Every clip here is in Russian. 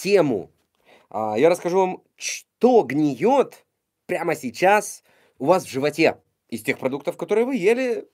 тему. А, я расскажу вам, что гниет прямо сейчас у вас в животе из тех продуктов, которые вы ели,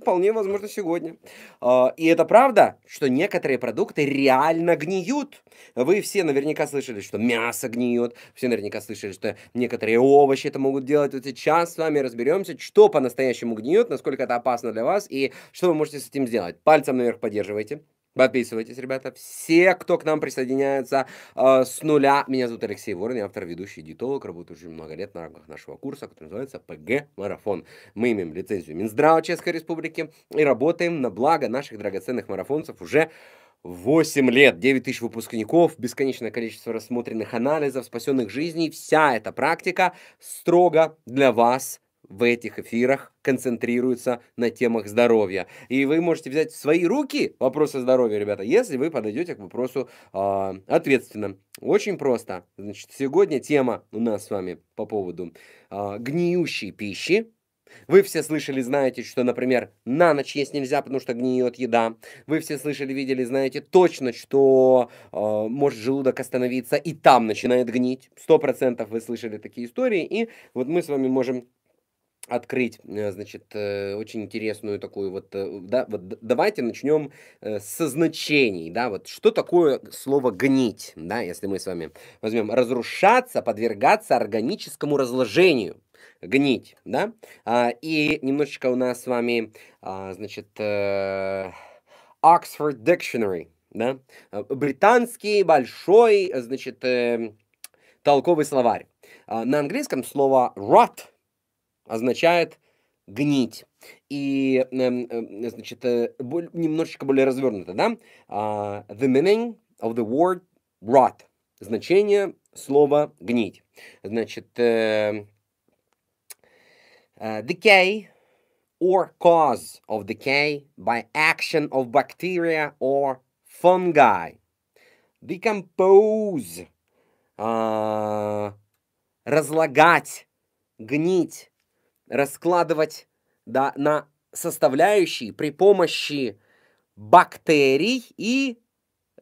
вполне возможно, сегодня. А, и это правда, что некоторые продукты реально гниют. Вы все наверняка слышали, что мясо гниет, все наверняка слышали, что некоторые овощи это могут делать. Вот сейчас с вами разберемся, что по-настоящему гниет, насколько это опасно для вас и что вы можете с этим сделать. Пальцем наверх поддерживайте. Подписывайтесь, ребята. Все, кто к нам присоединяется э, с нуля. Меня зовут Алексей Ворон, я автор, ведущий, диетолог. Работаю уже много лет на рамках нашего курса, который называется ПГ-марафон. Мы имеем лицензию Минздрава Чешской Республики и работаем на благо наших драгоценных марафонцев уже 8 лет, 9 тысяч выпускников, бесконечное количество рассмотренных анализов, спасенных жизней. Вся эта практика строго для вас в этих эфирах концентрируются на темах здоровья. И вы можете взять в свои руки вопросы здоровья, ребята, если вы подойдете к вопросу э, ответственно. Очень просто. Значит, сегодня тема у нас с вами по поводу э, гниющей пищи. Вы все слышали, знаете, что, например, на ночь есть нельзя, потому что гниет еда. Вы все слышали, видели, знаете точно, что э, может желудок остановиться и там начинает гнить. Сто процентов вы слышали такие истории, и вот мы с вами можем открыть, э, значит, э, очень интересную такую вот, э, да, вот давайте начнем со значений, да, вот что такое слово гнить, да, если мы с вами возьмем разрушаться, подвергаться органическому разложению, гнить, да, а, и немножечко у нас с вами, а, значит, Oxford Dictionary, да, а, британский большой, значит, эм, толковый словарь. На английском слово rot – означает гнить. И, эм, э, значит, э, немножечко более развернуто, да? А, the meaning of the word rot. Значение слова гнить. Значит, эм, э, decay or cause of decay by action of bacteria or fungi. Decompose. А, разлагать, гнить раскладывать да, на составляющие при помощи бактерий и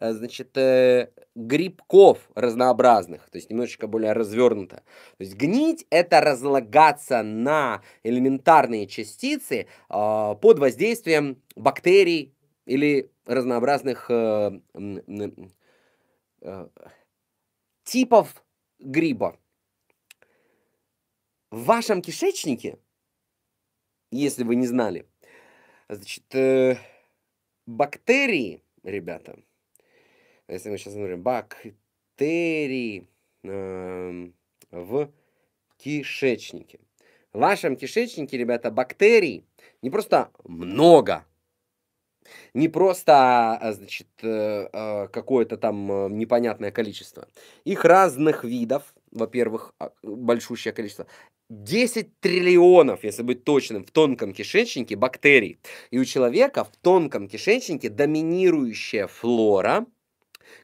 э, значит, э, грибков разнообразных, то есть немножечко более развернуто. То есть гнить – это разлагаться на элементарные частицы э, под воздействием бактерий или разнообразных э, э, э, типов гриба в вашем кишечнике, если вы не знали, значит, э, бактерии, ребята, если мы сейчас говорим бактерии э, в кишечнике. В вашем кишечнике, ребята, бактерий не просто много, не просто, э, значит, э, э, какое-то там непонятное количество. Их разных видов, во-первых, а, большущее количество. 10 триллионов, если быть точным, в тонком кишечнике бактерий. И у человека в тонком кишечнике доминирующая флора,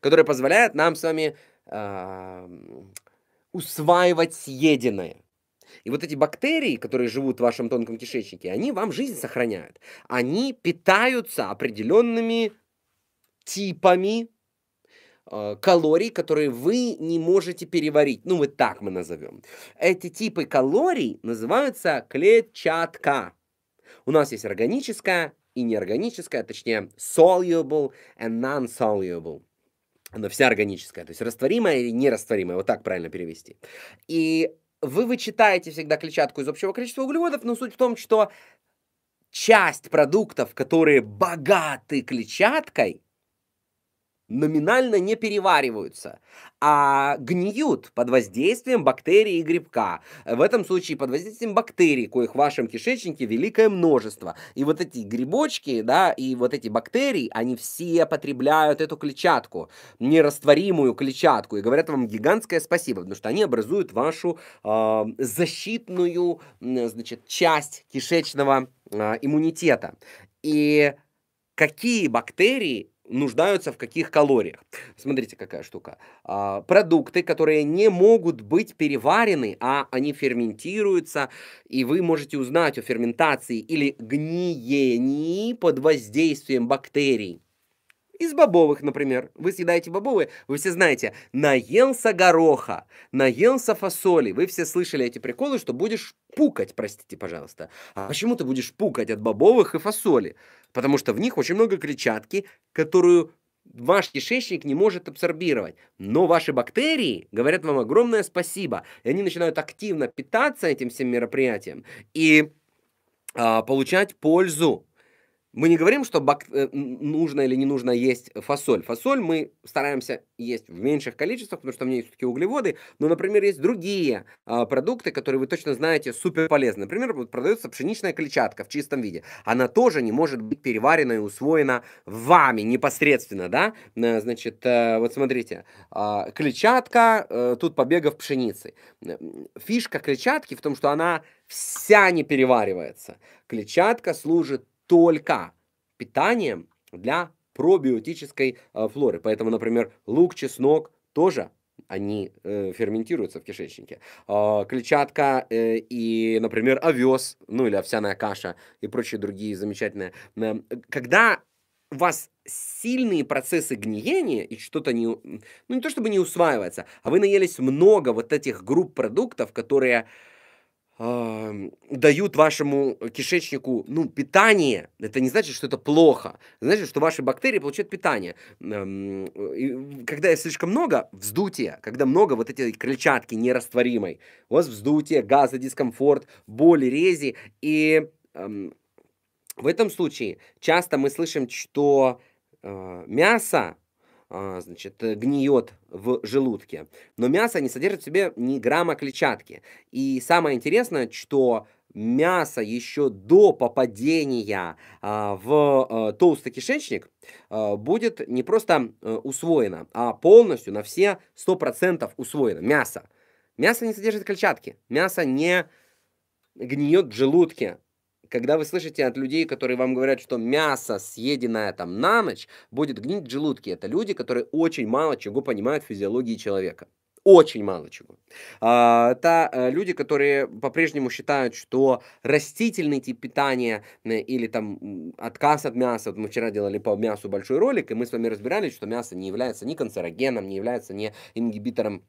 которая позволяет нам с вами э, усваивать съеденное. И вот эти бактерии, которые живут в вашем тонком кишечнике, они вам жизнь сохраняют. Они питаются определенными типами Э, калорий, которые вы не можете переварить. Ну, мы так мы назовем. Эти типы калорий называются клетчатка. У нас есть органическая и неорганическая, точнее, soluble and non-soluble. Она вся органическая, то есть растворимая или нерастворимая, вот так правильно перевести. И вы вычитаете всегда клетчатку из общего количества углеводов, но суть в том, что часть продуктов, которые богаты клетчаткой, номинально не перевариваются, а гниют под воздействием бактерий и грибка. В этом случае под воздействием бактерий, коих в вашем кишечнике великое множество. И вот эти грибочки, да, и вот эти бактерии, они все потребляют эту клетчатку, нерастворимую клетчатку. И говорят вам гигантское спасибо, потому что они образуют вашу э, защитную, значит, часть кишечного э, иммунитета. И какие бактерии нуждаются в каких калориях. Смотрите, какая штука. А, продукты, которые не могут быть переварены, а они ферментируются, и вы можете узнать о ферментации или гниении под воздействием бактерий. Из бобовых, например. Вы съедаете бобовые, вы все знаете, наелся гороха, наелся фасоли. Вы все слышали эти приколы, что будешь пукать, простите, пожалуйста. А почему ты будешь пукать от бобовых и фасоли? потому что в них очень много клетчатки, которую ваш кишечник не может абсорбировать. Но ваши бактерии говорят вам огромное спасибо. И они начинают активно питаться этим всем мероприятием и а, получать пользу мы не говорим, что бак... Э, нужно или не нужно есть фасоль. Фасоль мы стараемся есть в меньших количествах, потому что в ней все-таки углеводы. Но, например, есть другие а, продукты, которые вы точно знаете, супер полезны. Например, вот продается пшеничная клетчатка в чистом виде. Она тоже не может быть переварена и усвоена вами непосредственно, да? Э, значит, э, вот смотрите, а, клетчатка, тут побегов пшеницы. Фишка клетчатки в том, что она вся не переваривается. Клетчатка служит только питанием для пробиотической э, флоры. Поэтому, например, лук, чеснок тоже они э, ферментируются в кишечнике. Э, клетчатка э, и, например, овес, ну или овсяная каша и прочие другие замечательные. Э, когда у вас сильные процессы гниения и что-то не, ну не то чтобы не усваивается, а вы наелись много вот этих групп продуктов, которые дают вашему кишечнику ну, питание, это не значит, что это плохо. Это значит, что ваши бактерии получают питание. И когда их слишком много, вздутие, когда много вот этой крыльчатки нерастворимой, у вас вздутие, газы, дискомфорт, боли, рези. И э, в этом случае часто мы слышим, что э, мясо а, значит, э, гниет в желудке. Но мясо не содержит в себе ни грамма клетчатки. И самое интересное, что мясо еще до попадения а, в а, толстый кишечник а, будет не просто а, усвоено, а полностью на все 100% усвоено. Мясо. Мясо не содержит клетчатки. Мясо не гниет в желудке когда вы слышите от людей, которые вам говорят, что мясо, съеденное там на ночь, будет гнить желудки, это люди, которые очень мало чего понимают в физиологии человека. Очень мало чего. А, это э, люди, которые по-прежнему считают, что растительный тип питания э, или там отказ от мяса, вот мы вчера делали по мясу большой ролик, и мы с вами разбирались, что мясо не является ни канцерогеном, не является ни ингибитором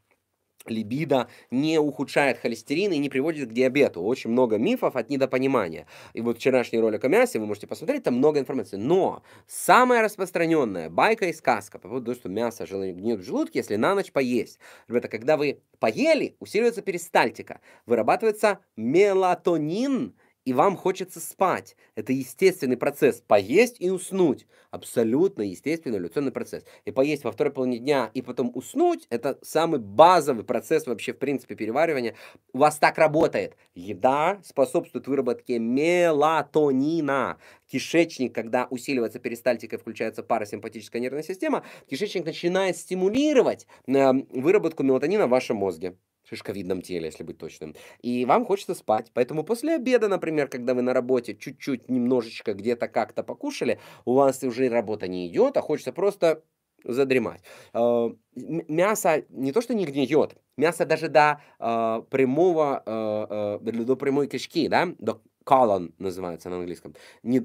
либидо не ухудшает холестерин и не приводит к диабету. Очень много мифов от недопонимания. И вот вчерашний ролик о мясе вы можете посмотреть, там много информации. Но самая распространенная байка и сказка по поводу того, что мясо гниет в желудке, если на ночь поесть. Ребята, когда вы поели, усиливается перистальтика, вырабатывается мелатонин, и вам хочется спать. Это естественный процесс. Поесть и уснуть. Абсолютно естественный эволюционный процесс. И поесть во второй половине дня и потом уснуть, это самый базовый процесс вообще, в принципе, переваривания. У вас так работает. Еда способствует выработке мелатонина. Кишечник, когда усиливается перистальтика и включается парасимпатическая нервная система, кишечник начинает стимулировать э, выработку мелатонина в вашем мозге шишковидном теле, если быть точным. И вам хочется спать. Поэтому после обеда, например, когда вы на работе чуть-чуть, немножечко, где-то как-то покушали, у вас уже работа не идет, а хочется просто задремать. Э, мясо не то, что не гниет, мясо даже до э, прямого, э, до прямой кишки, да, до колон называется на английском, не,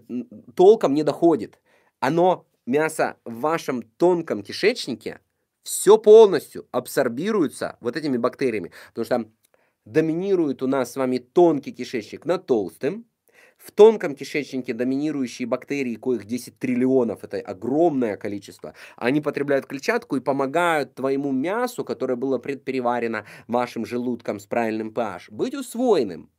толком не доходит. Оно, мясо в вашем тонком кишечнике, все полностью абсорбируется вот этими бактериями, потому что доминирует у нас с вами тонкий кишечник над толстым, в тонком кишечнике доминирующие бактерии, коих 10 триллионов, это огромное количество, они потребляют клетчатку и помогают твоему мясу, которое было предпереварено вашим желудком с правильным pH, быть усвоенным.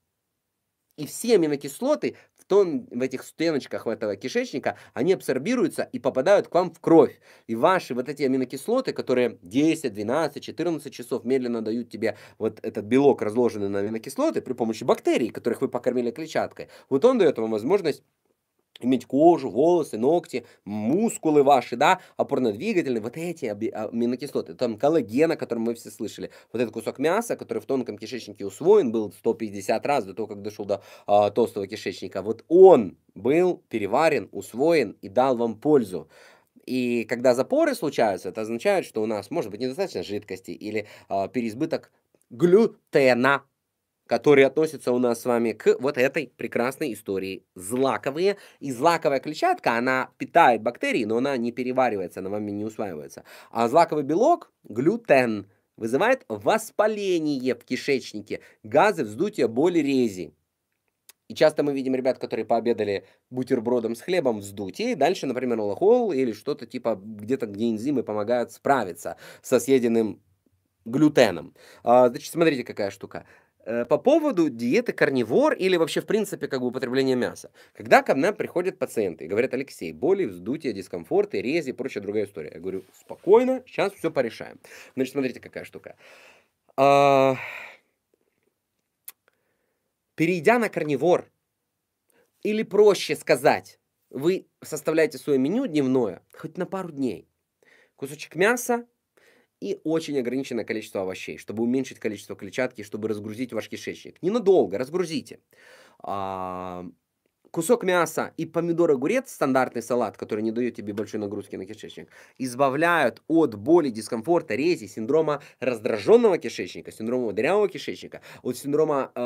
И все аминокислоты в, том, в этих стеночках в этого кишечника, они абсорбируются и попадают к вам в кровь. И ваши вот эти аминокислоты, которые 10, 12, 14 часов медленно дают тебе вот этот белок, разложенный на аминокислоты, при помощи бактерий, которых вы покормили клетчаткой, вот он дает вам возможность иметь кожу, волосы, ногти, мускулы ваши, да, опорно-двигательные, вот эти а, аминокислоты, там коллагена, о котором мы все слышали, вот этот кусок мяса, который в тонком кишечнике усвоен был 150 раз до того, как дошел до э, толстого кишечника, вот он был переварен, усвоен и дал вам пользу. И когда запоры случаются, это означает, что у нас может быть недостаточно жидкости или э, переизбыток глютена которые относятся у нас с вами к вот этой прекрасной истории. Злаковые. И злаковая клетчатка, она питает бактерии, но она не переваривается, она вами не усваивается. А злаковый белок, глютен, вызывает воспаление в кишечнике, газы, вздутие, боли, рези. И часто мы видим ребят, которые пообедали бутербродом с хлебом, вздутие, и дальше, например, лохол или что-то типа где-то, где энзимы помогают справиться со съеденным глютеном. А, значит, смотрите, какая штука. Э, по поводу диеты карнивор или вообще в принципе как бы употребления мяса. Когда ко мне приходят пациенты и говорят, Алексей, боли, вздутие, дискомфорты, рези и прочая другая история. Я говорю, спокойно, сейчас все порешаем. Значит, смотрите, какая штука. А... Перейдя на карнивор, или проще сказать, вы составляете свое меню дневное хоть на пару дней. Кусочек мяса, и очень ограниченное количество овощей, чтобы уменьшить количество клетчатки, чтобы разгрузить ваш кишечник. Ненадолго разгрузите. А, кусок мяса и помидор-огурец, стандартный салат, который не дает тебе большой нагрузки на кишечник, избавляют от боли, дискомфорта, рези, синдрома раздраженного кишечника, синдрома дырявого кишечника, от синдрома э,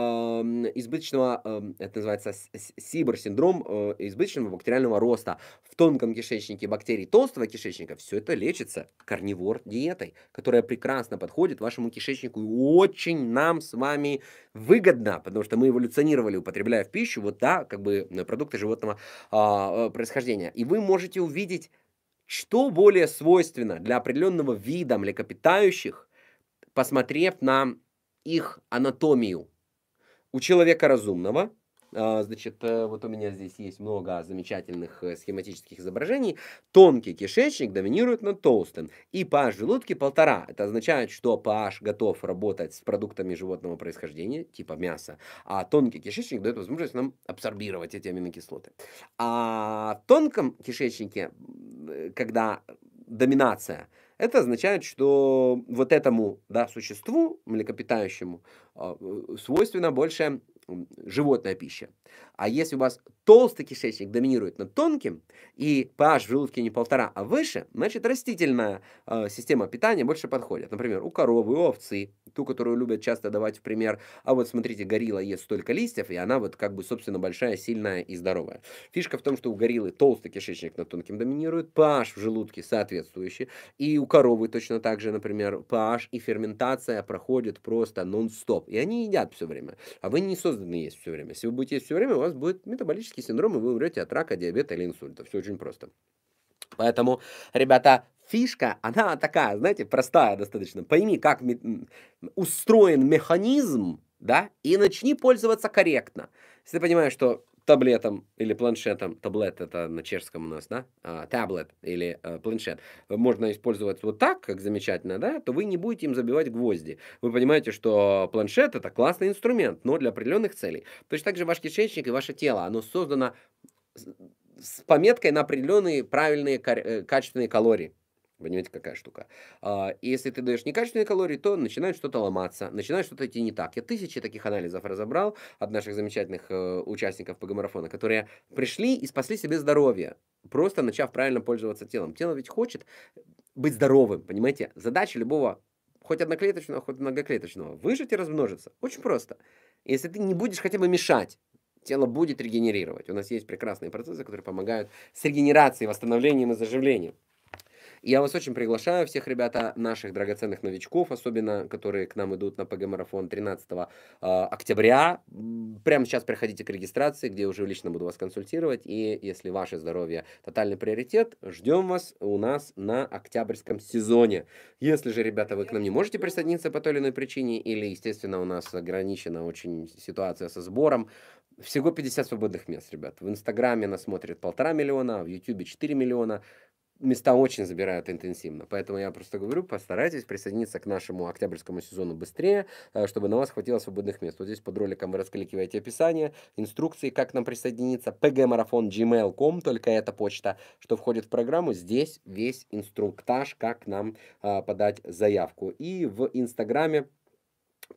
избыточного, э, это называется Сибр-синдром э, избыточного бактериального роста в тонком кишечнике бактерий толстого кишечника. Все это лечится карнивор-диетой, которая прекрасно подходит вашему кишечнику и очень нам с вами выгодна, потому что мы эволюционировали, употребляя в пищу вот так как бы продукты животного а, э, происхождения. И вы можете увидеть, что более свойственно для определенного вида млекопитающих, посмотрев на их анатомию. У человека разумного а, значит, э, вот у меня здесь есть много замечательных э, схематических изображений. Тонкий кишечник доминирует над толстым. И pH желудки полтора. Это означает, что pH готов работать с продуктами животного происхождения, типа мяса. А тонкий кишечник дает возможность нам абсорбировать эти аминокислоты. А в тонком кишечнике, когда доминация это означает, что вот этому да, существу, млекопитающему, э, свойственно больше животная пища. А если у вас толстый кишечник доминирует над тонким, и pH в желудке не полтора, а выше, значит растительная э, система питания больше подходит. Например, у коровы, у овцы, ту, которую любят часто давать в пример. А вот смотрите, горилла ест столько листьев, и она вот как бы, собственно, большая, сильная и здоровая. Фишка в том, что у гориллы толстый кишечник над тонким доминирует, pH в желудке соответствующий, и у коровы точно так же, например, pH и ферментация проходят просто нон-стоп. И они едят все время. А вы не созданы есть все время. Если вы будете есть все время, у вас вас будет метаболический синдром, и вы умрете от рака, диабета или инсульта. Все очень просто. Поэтому, ребята, фишка, она такая, знаете, простая достаточно. Пойми, как устроен механизм, да, и начни пользоваться корректно. Если ты понимаешь, что таблетом или планшетом, таблет это на чешском у нас, да, а, таблет или а, планшет, можно использовать вот так, как замечательно, да, то вы не будете им забивать гвозди. Вы понимаете, что планшет это классный инструмент, но для определенных целей. Точно так же ваш кишечник и ваше тело, оно создано с пометкой на определенные правильные э, качественные калории. Понимаете, какая штука. А, и если ты даешь некачественные калории, то начинает что-то ломаться, начинает что-то идти не так. Я тысячи таких анализов разобрал от наших замечательных э, участников ПГ-марафона, которые пришли и спасли себе здоровье, просто начав правильно пользоваться телом. Тело ведь хочет быть здоровым, понимаете? Задача любого, хоть одноклеточного, хоть многоклеточного, выжить и размножиться. Очень просто. Если ты не будешь хотя бы мешать, тело будет регенерировать. У нас есть прекрасные процессы, которые помогают с регенерацией, восстановлением и заживлением. Я вас очень приглашаю, всех ребята, наших драгоценных новичков, особенно, которые к нам идут на ПГ-марафон 13 а, октября. Прямо сейчас приходите к регистрации, где я уже лично буду вас консультировать. И если ваше здоровье тотальный приоритет, ждем вас у нас на октябрьском сезоне. Если же, ребята, вы к нам не можете присоединиться по той или иной причине, или, естественно, у нас ограничена очень ситуация со сбором, всего 50 свободных мест, ребят. В Инстаграме нас смотрит полтора миллиона, в Ютубе 4 миллиона места очень забирают интенсивно. Поэтому я просто говорю, постарайтесь присоединиться к нашему октябрьскому сезону быстрее, э, чтобы на вас хватило свободных мест. Вот здесь под роликом вы раскликиваете описание, инструкции, как нам присоединиться, pgmarathon.gmail.com, только эта почта, что входит в программу. Здесь весь инструктаж, как нам э, подать заявку. И в Инстаграме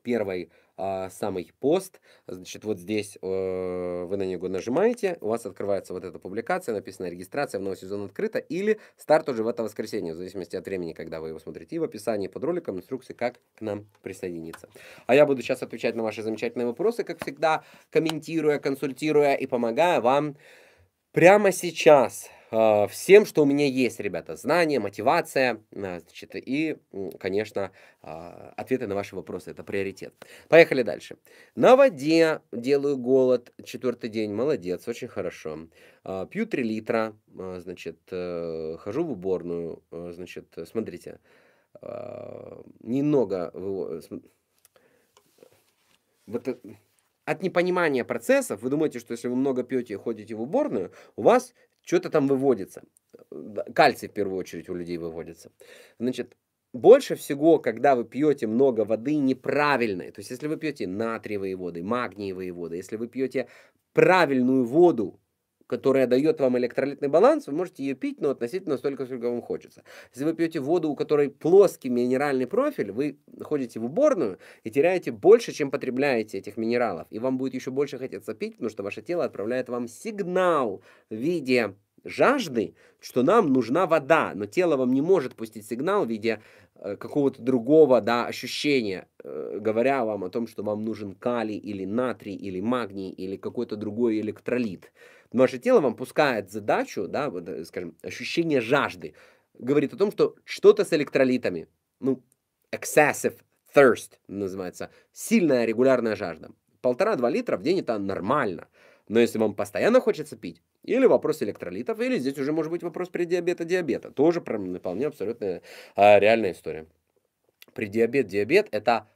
первой а, самый пост. Значит, вот здесь э, вы на него нажимаете, у вас открывается вот эта публикация, написано «Регистрация в новый сезон открыта» или «Старт уже в это воскресенье», в зависимости от времени, когда вы его смотрите. И в описании под роликом инструкции, как к нам присоединиться. А я буду сейчас отвечать на ваши замечательные вопросы, как всегда, комментируя, консультируя и помогая вам прямо сейчас. А, всем, что у меня есть, ребята. Знания, мотивация, а, значит, и, конечно, а, ответы на ваши вопросы. Это приоритет. Поехали дальше. На воде делаю голод. Четвертый день. Молодец, очень хорошо. Пью 3 литра, значит, э, хожу в уборную, значит, смотрите, немного... Вот э, от непонимания процессов, вы думаете, что если вы много пьете и ходите в уборную, у вас что-то там выводится. Кальций в первую очередь у людей выводится. Значит, больше всего, когда вы пьете много воды неправильной, то есть если вы пьете натриевые воды, магниевые воды, если вы пьете правильную воду, которая дает вам электролитный баланс, вы можете ее пить, но относительно столько, сколько вам хочется. Если вы пьете воду, у которой плоский минеральный профиль, вы ходите в уборную и теряете больше, чем потребляете этих минералов. И вам будет еще больше хотеться пить, потому что ваше тело отправляет вам сигнал в виде жажды, что нам нужна вода, но тело вам не может пустить сигнал в виде э, какого-то другого да, ощущения, э, говоря вам о том, что вам нужен калий или натрий или магний или какой-то другой электролит ваше тело вам пускает задачу, да, вот, э, скажем, ощущение жажды. Говорит о том, что что-то с электролитами. Ну, excessive thirst называется. Сильная регулярная жажда. Полтора-два литра в день это нормально. Но если вам постоянно хочется пить, или вопрос электролитов, или здесь уже может быть вопрос преддиабета, диабета. Тоже прям вполне абсолютно а, реальная история. Преддиабет, диабет – это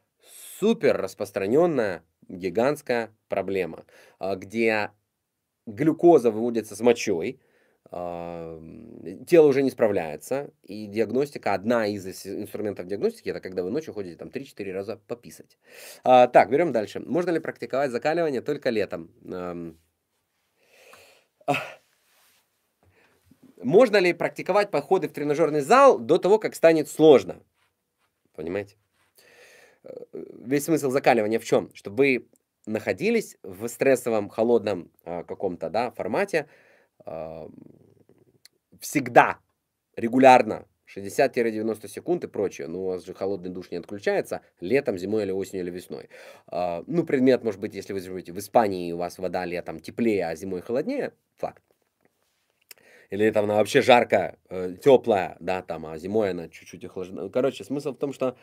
супер распространенная гигантская проблема, а, где глюкоза выводится с мочой, тело уже не справляется, и диагностика, одна из инструментов диагностики, это когда вы ночью ходите там 3-4 раза пописать. А, так, берем дальше. Можно ли практиковать закаливание только летом? можно ли практиковать походы в тренажерный зал до того, как станет сложно? Понимаете? Э, весь смысл закаливания в чем? Чтобы вы находились в стрессовом, холодном э, каком-то да, формате э, всегда, регулярно, 60-90 секунд и прочее. Ну, у вас же холодный душ не отключается летом, зимой или осенью или весной. Э, ну, предмет, может быть, если вы живете в Испании, у вас вода летом теплее, а зимой холоднее, факт. Или там она вообще жаркая, э, теплая, да, там, а зимой она чуть-чуть охлаждена. Короче, смысл в том, что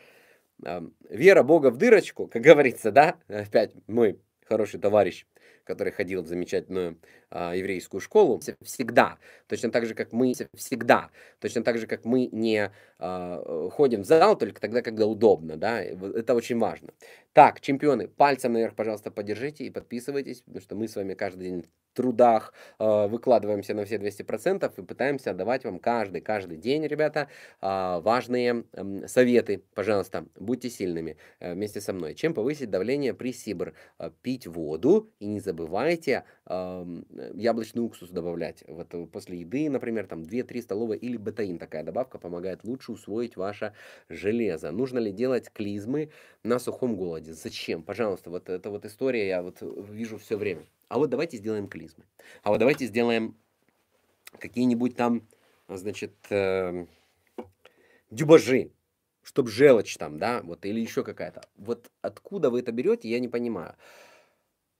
Вера Бога в дырочку, как говорится, да, опять мой хороший товарищ который ходил в замечательную а, еврейскую школу, всегда, точно так же, как мы всегда, точно так же, как мы не а, э, ходим в зал только тогда, когда удобно, да, это очень важно. Так, чемпионы, пальцем наверх, пожалуйста, поддержите и подписывайтесь, потому что мы с вами каждый день в трудах э, выкладываемся на все 200% и пытаемся давать вам каждый, каждый день, ребята, э, важные э, советы. Пожалуйста, будьте сильными э, вместе со мной. Чем повысить давление при СИБР? Э, пить воду и не забывать забывайте э, яблочный уксус добавлять вот после еды, например, там 2-3 столовые или бетаин. Такая добавка помогает лучше усвоить ваше железо. Нужно ли делать клизмы на сухом голоде? Зачем? Пожалуйста, вот эта вот история я вот э, вижу все время. А вот давайте сделаем клизмы. А вот давайте сделаем какие-нибудь там, значит, э, дюбажи чтобы желчь там, да, вот, или еще какая-то. Вот откуда вы это берете, я не понимаю.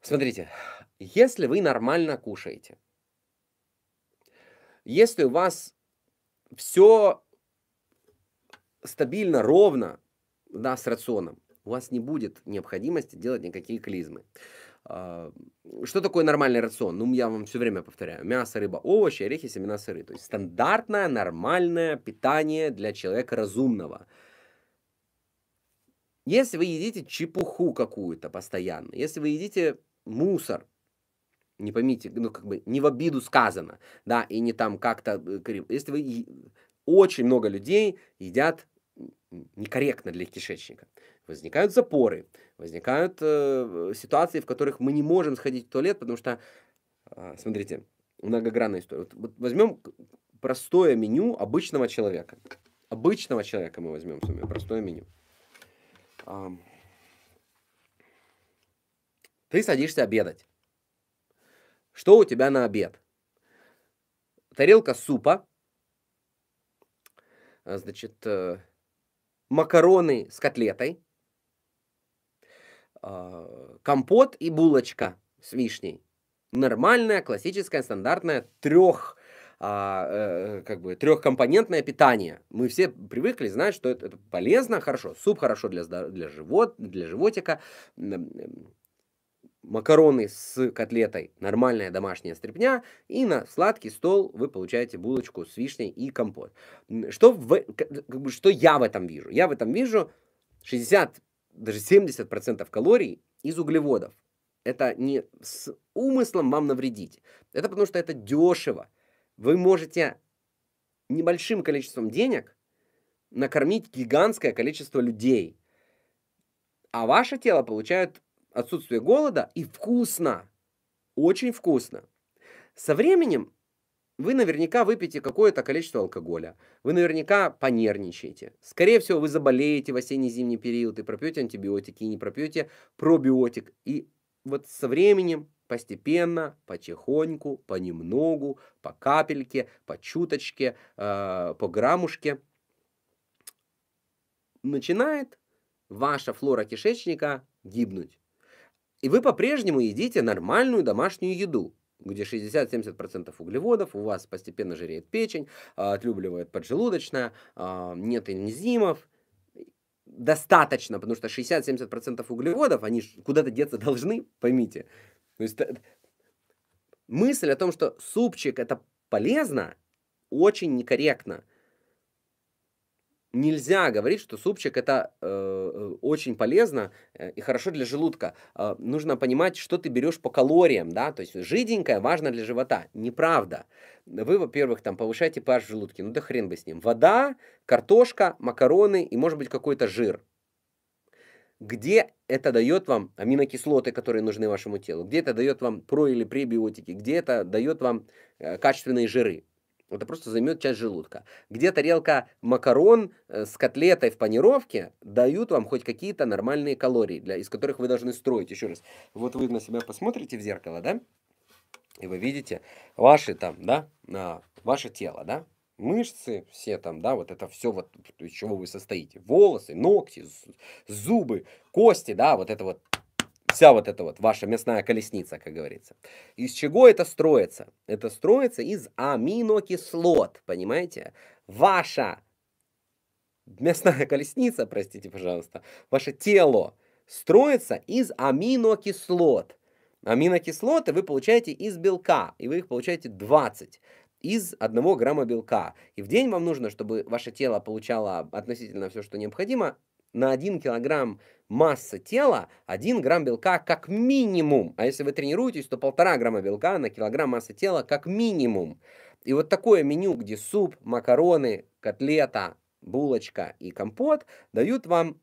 Смотрите, если вы нормально кушаете, если у вас все стабильно, ровно, да, с рационом, у вас не будет необходимости делать никакие клизмы. А, что такое нормальный рацион? Ну, я вам все время повторяю. Мясо, рыба, овощи, орехи, семена, сыры. То есть стандартное, нормальное питание для человека разумного. Если вы едите чепуху какую-то постоянно, если вы едите мусор, не поймите, ну как бы не в обиду сказано, да, и не там как-то, э, если вы, очень много людей едят некорректно для кишечника. Возникают запоры, возникают э, ситуации, в которых мы не можем сходить в туалет, потому что, э, смотрите, многогранная история. Вот, вот возьмем простое меню обычного человека. Обычного человека мы возьмем с вами, простое меню. Um ты садишься обедать. Что у тебя на обед? Тарелка супа, а, значит, э, макароны с котлетой, а, компот и булочка с вишней. Нормальное, классическое, стандартное трех а, э, как бы трехкомпонентное питание. Мы все привыкли знать, что это, полезно, хорошо. Суп хорошо для, для, живот, для животика макароны с котлетой, нормальная домашняя стрипня, и на сладкий стол вы получаете булочку с вишней и компот. Что, в, как бы, что я в этом вижу? Я в этом вижу 60, даже 70% калорий из углеводов. Это не с умыслом вам навредить. Это потому что это дешево. Вы можете небольшим количеством денег накормить гигантское количество людей. А ваше тело получает отсутствие голода и вкусно. Очень вкусно. Со временем вы наверняка выпьете какое-то количество алкоголя, вы наверняка понервничаете. Скорее всего, вы заболеете в осенне-зимний период и пропьете антибиотики, и не пропьете пробиотик. И вот со временем постепенно, потихоньку, понемногу, по капельке, по чуточке, э, по граммушке начинает ваша флора кишечника гибнуть. И вы по-прежнему едите нормальную домашнюю еду, где 60-70% углеводов, у вас постепенно жиреет печень, а, отлюбливает поджелудочная, а, нет энзимов, достаточно, потому что 60-70% углеводов, они куда-то деться должны, поймите. То есть э, мысль о том, что супчик это полезно, очень некорректно нельзя говорить, что супчик это э, очень полезно э, и хорошо для желудка. Э, нужно понимать, что ты берешь по калориям, да, то есть жиденькое важно для живота. Неправда. Вы, во-первых, там повышаете pH в желудке, ну да хрен бы с ним. Вода, картошка, макароны и, может быть, какой-то жир. Где это дает вам аминокислоты, которые нужны вашему телу? Где это дает вам про- или пребиотики? Где это дает вам э, качественные жиры? это просто займет часть желудка. Где тарелка макарон э, с котлетой в панировке дают вам хоть какие-то нормальные калории, для, из которых вы должны строить. Еще раз, вот вы на себя посмотрите в зеркало, да, и вы видите ваши там, да, а, ваше тело, да, мышцы все там, да, вот это все вот, из чего вы состоите, волосы, ногти, зубы, кости, да, вот это вот Вся вот эта вот ваша мясная колесница, как говорится. Из чего это строится? Это строится из аминокислот, понимаете? Ваша мясная колесница, простите, пожалуйста, ваше тело строится из аминокислот. Аминокислоты вы получаете из белка, и вы их получаете 20 из 1 грамма белка. И в день вам нужно, чтобы ваше тело получало относительно все, что необходимо, на 1 килограмм масса тела 1 грамм белка как минимум. А если вы тренируетесь, то полтора грамма белка на килограмм массы тела как минимум. И вот такое меню, где суп, макароны, котлета, булочка и компот дают вам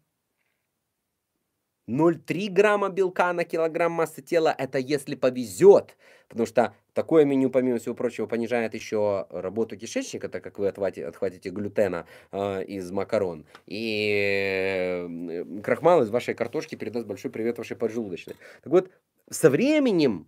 0,3 грамма белка на килограмм массы тела. Это если повезет, потому что Такое меню, помимо всего прочего, понижает еще работу кишечника, так как вы отхватите, отхватите глютена э, из макарон. И э, крахмал из вашей картошки передаст большой привет вашей поджелудочной. Так вот, со временем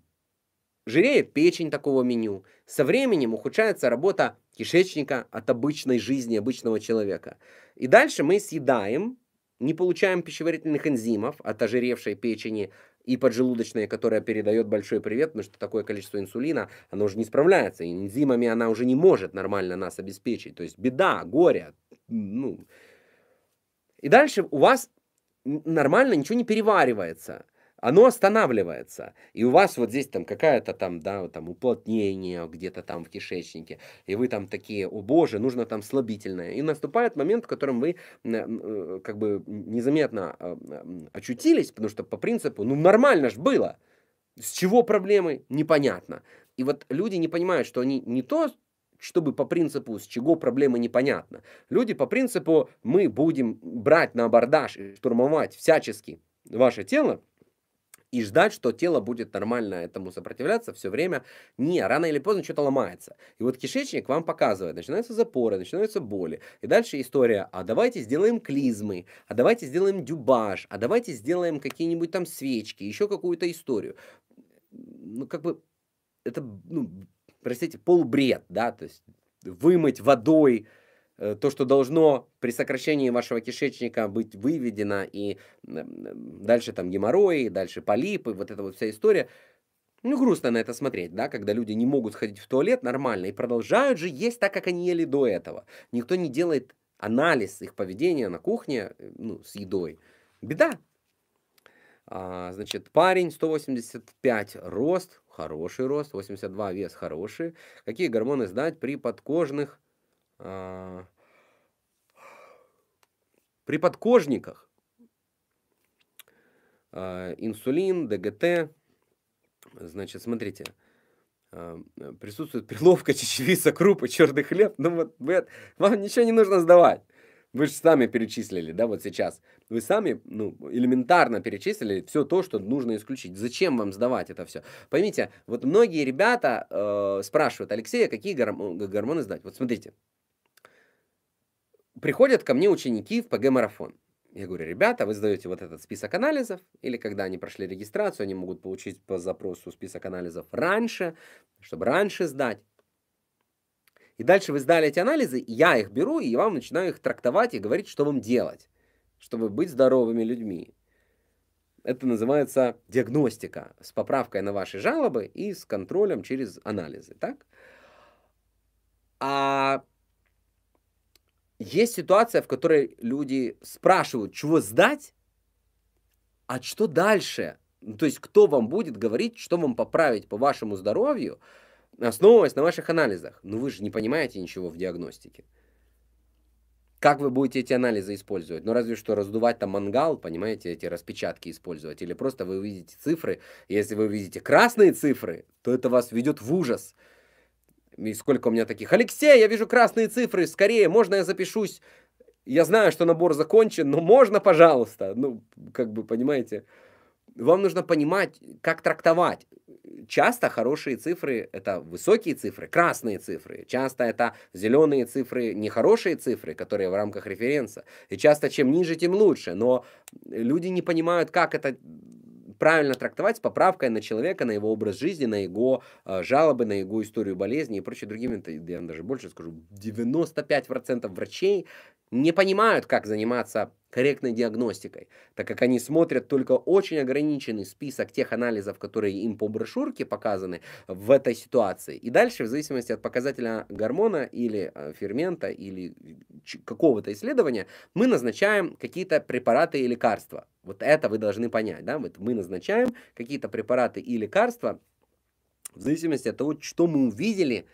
жиреет печень такого меню. Со временем ухудшается работа кишечника от обычной жизни обычного человека. И дальше мы съедаем, не получаем пищеварительных энзимов от ожиревшей печени, и поджелудочная, которая передает большой привет, потому что такое количество инсулина, оно уже не справляется, энзимами она уже не может нормально нас обеспечить, то есть беда, горе, ну. И дальше у вас нормально ничего не переваривается оно останавливается. И у вас вот здесь там какая-то там, да, там уплотнение где-то там в кишечнике, и вы там такие, о боже, нужно там слабительное. И наступает момент, в котором вы э, э, как бы незаметно а, а, очутились, потому что по принципу, ну нормально ж было. С чего проблемы? Непонятно. И вот люди не понимают, что они не то чтобы по принципу, с чего проблемы непонятно. Люди по принципу, мы будем брать на абордаж и штурмовать всячески ваше тело, и ждать, что тело будет нормально этому сопротивляться все время. Не, рано или поздно что-то ломается. И вот кишечник вам показывает, начинаются запоры, начинаются боли. И дальше история, а давайте сделаем клизмы, а давайте сделаем дюбаж, а давайте сделаем какие-нибудь там свечки, еще какую-то историю. Ну, как бы, это, ну, простите, полубред, да, то есть вымыть водой, Э, то, что должно при сокращении вашего кишечника быть выведено, и дальше там геморрой, дальше полипы, вот эта вот вся история. Ну, грустно на это смотреть, да, когда люди не могут сходить в туалет нормально и продолжают же есть так, как они ели до этого. Никто не делает анализ их поведения на кухне, э, ну, с едой. Беда. А, значит, парень 185 рост, хороший рост, 82 вес хороший. Какие гормоны сдать при подкожных а, при подкожниках а, инсулин, ДГТ, значит, смотрите, а, присутствует приловка чечевица, крупа, черный хлеб. Ну вот, вы, вам ничего не нужно сдавать. Вы же сами перечислили, да, вот сейчас. Вы сами, ну, элементарно перечислили все то, что нужно исключить. Зачем вам сдавать это все? Поймите, вот многие ребята э, спрашивают Алексея, какие гормоны сдать. Вот смотрите, приходят ко мне ученики в ПГ-марафон. Я говорю, ребята, вы сдаете вот этот список анализов, или когда они прошли регистрацию, они могут получить по запросу список анализов раньше, чтобы раньше сдать. И дальше вы сдали эти анализы, я их беру, и я вам начинаю их трактовать и говорить, что вам делать, чтобы быть здоровыми людьми. Это называется диагностика с поправкой на ваши жалобы и с контролем через анализы, так? А есть ситуация, в которой люди спрашивают, чего сдать, а что дальше? Ну, то есть кто вам будет говорить, что вам поправить по вашему здоровью, основываясь на ваших анализах? Ну, вы же не понимаете ничего в диагностике. Как вы будете эти анализы использовать? Ну, разве что раздувать там мангал, понимаете, эти распечатки использовать. Или просто вы увидите цифры. Если вы увидите красные цифры, то это вас ведет в ужас – и сколько у меня таких. Алексей, я вижу красные цифры, скорее, можно я запишусь? Я знаю, что набор закончен, но можно, пожалуйста? Ну, как бы, понимаете? Вам нужно понимать, как трактовать. Часто хорошие цифры – это высокие цифры, красные цифры. Часто это зеленые цифры, нехорошие цифры, которые в рамках референса. И часто чем ниже, тем лучше. Но люди не понимают, как это правильно трактовать с поправкой на человека, на его образ жизни, на его э, жалобы, на его историю болезни и прочее другими. Я даже больше скажу, 95% врачей не понимают, как заниматься корректной диагностикой, так как они смотрят только очень ограниченный список тех анализов, которые им по брошюрке показаны в этой ситуации. И дальше, в зависимости от показателя гормона или э, фермента, или э, какого-то исследования, мы назначаем какие-то препараты и лекарства. Вот это вы должны понять. Да? Вот мы назначаем какие-то препараты и лекарства в зависимости от того, что мы увидели,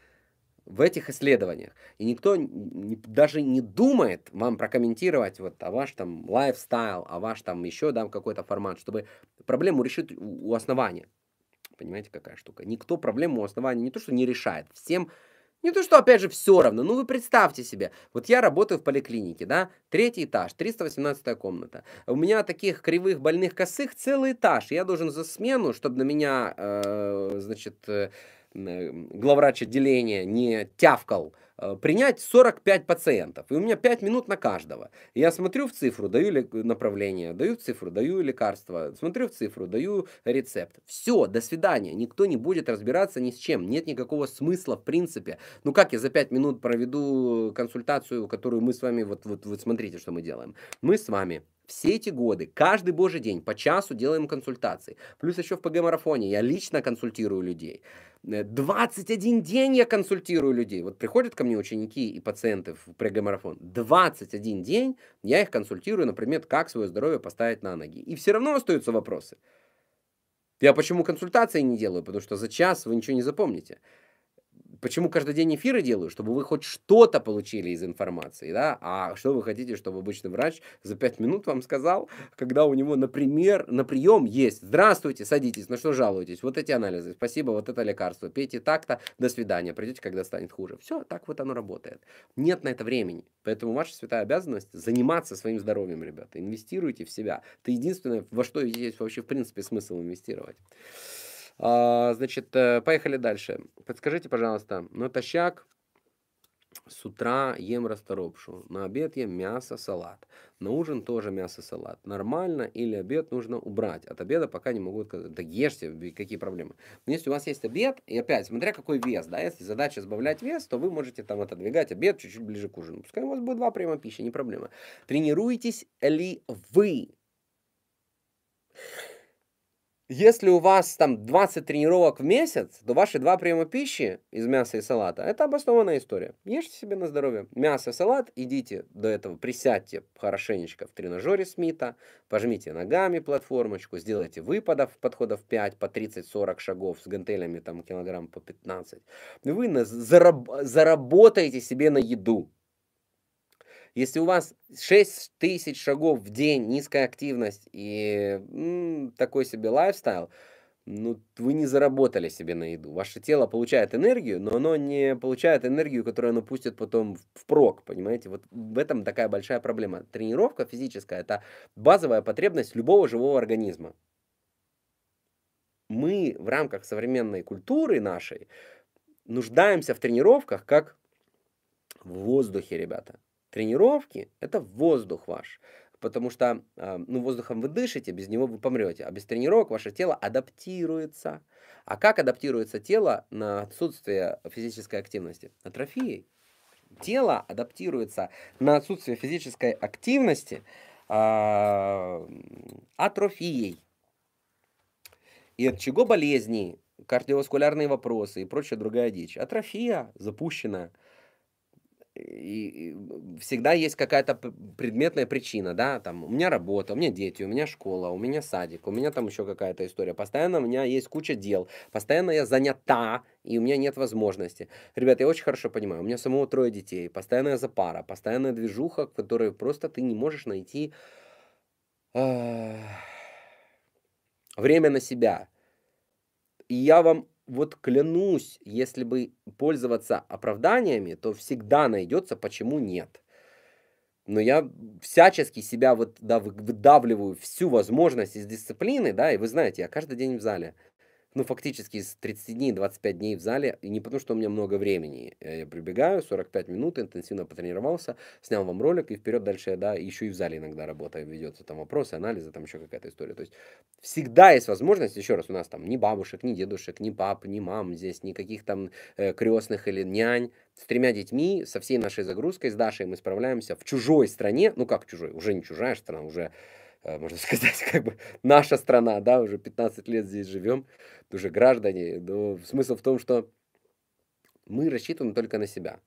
в этих исследованиях. И никто не, даже не думает вам прокомментировать вот, а ваш там лайфстайл, а ваш там еще там какой-то формат, чтобы проблему решить у, у основания. Понимаете, какая штука? Никто проблему у основания не то, что не решает. Всем не то, что, опять же, все равно. Ну, вы представьте себе. Вот я работаю в поликлинике, да, третий этаж, 318 комната. У меня таких кривых больных косых целый этаж. Я должен за смену, чтобы на меня, э, значит, э, Э, главврач отделения не тявкал, э, принять 45 пациентов. И у меня 5 минут на каждого. Я смотрю в цифру, даю направление, даю цифру, даю лекарство, смотрю в цифру, даю рецепт. Все, до свидания. Никто не будет разбираться ни с чем. Нет никакого смысла в принципе. Ну как я за 5 минут проведу консультацию, которую мы с вами, вот, вот, вот смотрите, что мы делаем. Мы с вами все эти годы, каждый божий день, по часу делаем консультации. Плюс еще в ПГ-марафоне я лично консультирую людей. 21 э, день я консультирую людей. Вот приходят ко мне ученики и пациенты в ПГ-марафон. 21 день я их консультирую, например, как свое здоровье поставить на ноги. И все равно остаются вопросы. Я почему консультации не делаю? Потому что за час вы ничего не запомните почему каждый день эфиры делаю? Чтобы вы хоть что-то получили из информации, да? А что вы хотите, чтобы обычный врач за пять минут вам сказал, когда у него, например, на прием есть «Здравствуйте, садитесь, на что жалуетесь? Вот эти анализы, спасибо, вот это лекарство, пейте так-то, до свидания, придете, когда станет хуже». Все, так вот оно работает. Нет на это времени. Поэтому ваша святая обязанность заниматься своим здоровьем, ребята. Инвестируйте в себя. Это единственное, во что есть вообще в принципе смысл инвестировать. А, значит, э, поехали дальше. Подскажите, пожалуйста, натощак с утра ем расторопшу, на обед ем мясо, салат. На ужин тоже мясо, салат. Нормально или обед нужно убрать? От обеда пока не могу отказаться. Да ешьте, какие проблемы. Но если у вас есть обед, и опять, смотря какой вес, да, если задача сбавлять вес, то вы можете там отодвигать обед чуть-чуть ближе к ужину. Пускай у вас будет два приема пищи, не проблема. Тренируетесь ли вы? Если у вас там 20 тренировок в месяц, то ваши два приема пищи из мяса и салата – это обоснованная история. Ешьте себе на здоровье. Мясо, салат, идите до этого, присядьте хорошенечко в тренажере Смита, пожмите ногами платформочку, сделайте выпадов, подходов 5 по 30-40 шагов с гантелями там килограмм по 15. Вы зараб заработаете себе на еду. Если у вас 6 тысяч шагов в день, низкая активность и м, такой себе лайфстайл, ну, вы не заработали себе на еду. Ваше тело получает энергию, но оно не получает энергию, которую оно пустит потом в прок, понимаете? Вот в этом такая большая проблема. Тренировка физическая – это базовая потребность любого живого организма. Мы в рамках современной культуры нашей нуждаемся в тренировках как в воздухе, ребята. Тренировки – это воздух ваш, потому что а, ну, воздухом вы дышите, без него вы помрете, а без тренировок ваше тело адаптируется. А как адаптируется тело на отсутствие физической активности? Атрофией. Тело адаптируется на отсутствие физической активности а, атрофией. И от чего болезни, кардиоваскулярные вопросы и прочая другая дичь. Атрофия запущенная – и, всегда есть какая-то предметная причина, да, там, у меня работа, у меня дети, у меня школа, у меня садик, у меня там еще какая-то история, постоянно у меня есть куча дел, постоянно я занята, и у меня нет возможности. Ребята, я очень хорошо понимаю, у меня самого трое детей, постоянная запара, постоянная движуха, в которой просто ты не можешь найти а, время на себя. И я вам вот клянусь, если бы пользоваться оправданиями, то всегда найдется, почему нет. Но я всячески себя вот да, выдавливаю всю возможность из дисциплины, да, и вы знаете, я каждый день в зале ну, фактически из 30 дней 25 дней в зале, и не потому, что у меня много времени. Э, я прибегаю, 45 минут, интенсивно потренировался, снял вам ролик, и вперед дальше, да, еще и в зале иногда работа ведется, там вопросы, анализы, там еще какая-то история. То есть всегда есть возможность, еще раз, у нас там ни бабушек, ни дедушек, ни пап, ни мам здесь, никаких там э, крестных или нянь, с тремя детьми, со всей нашей загрузкой, с Дашей мы справляемся в чужой стране, ну как чужой, уже не чужая страна, уже Э, можно сказать, как бы наша страна, да, уже 15 лет здесь живем, уже граждане, но смысл в том, что мы рассчитываем только на себя.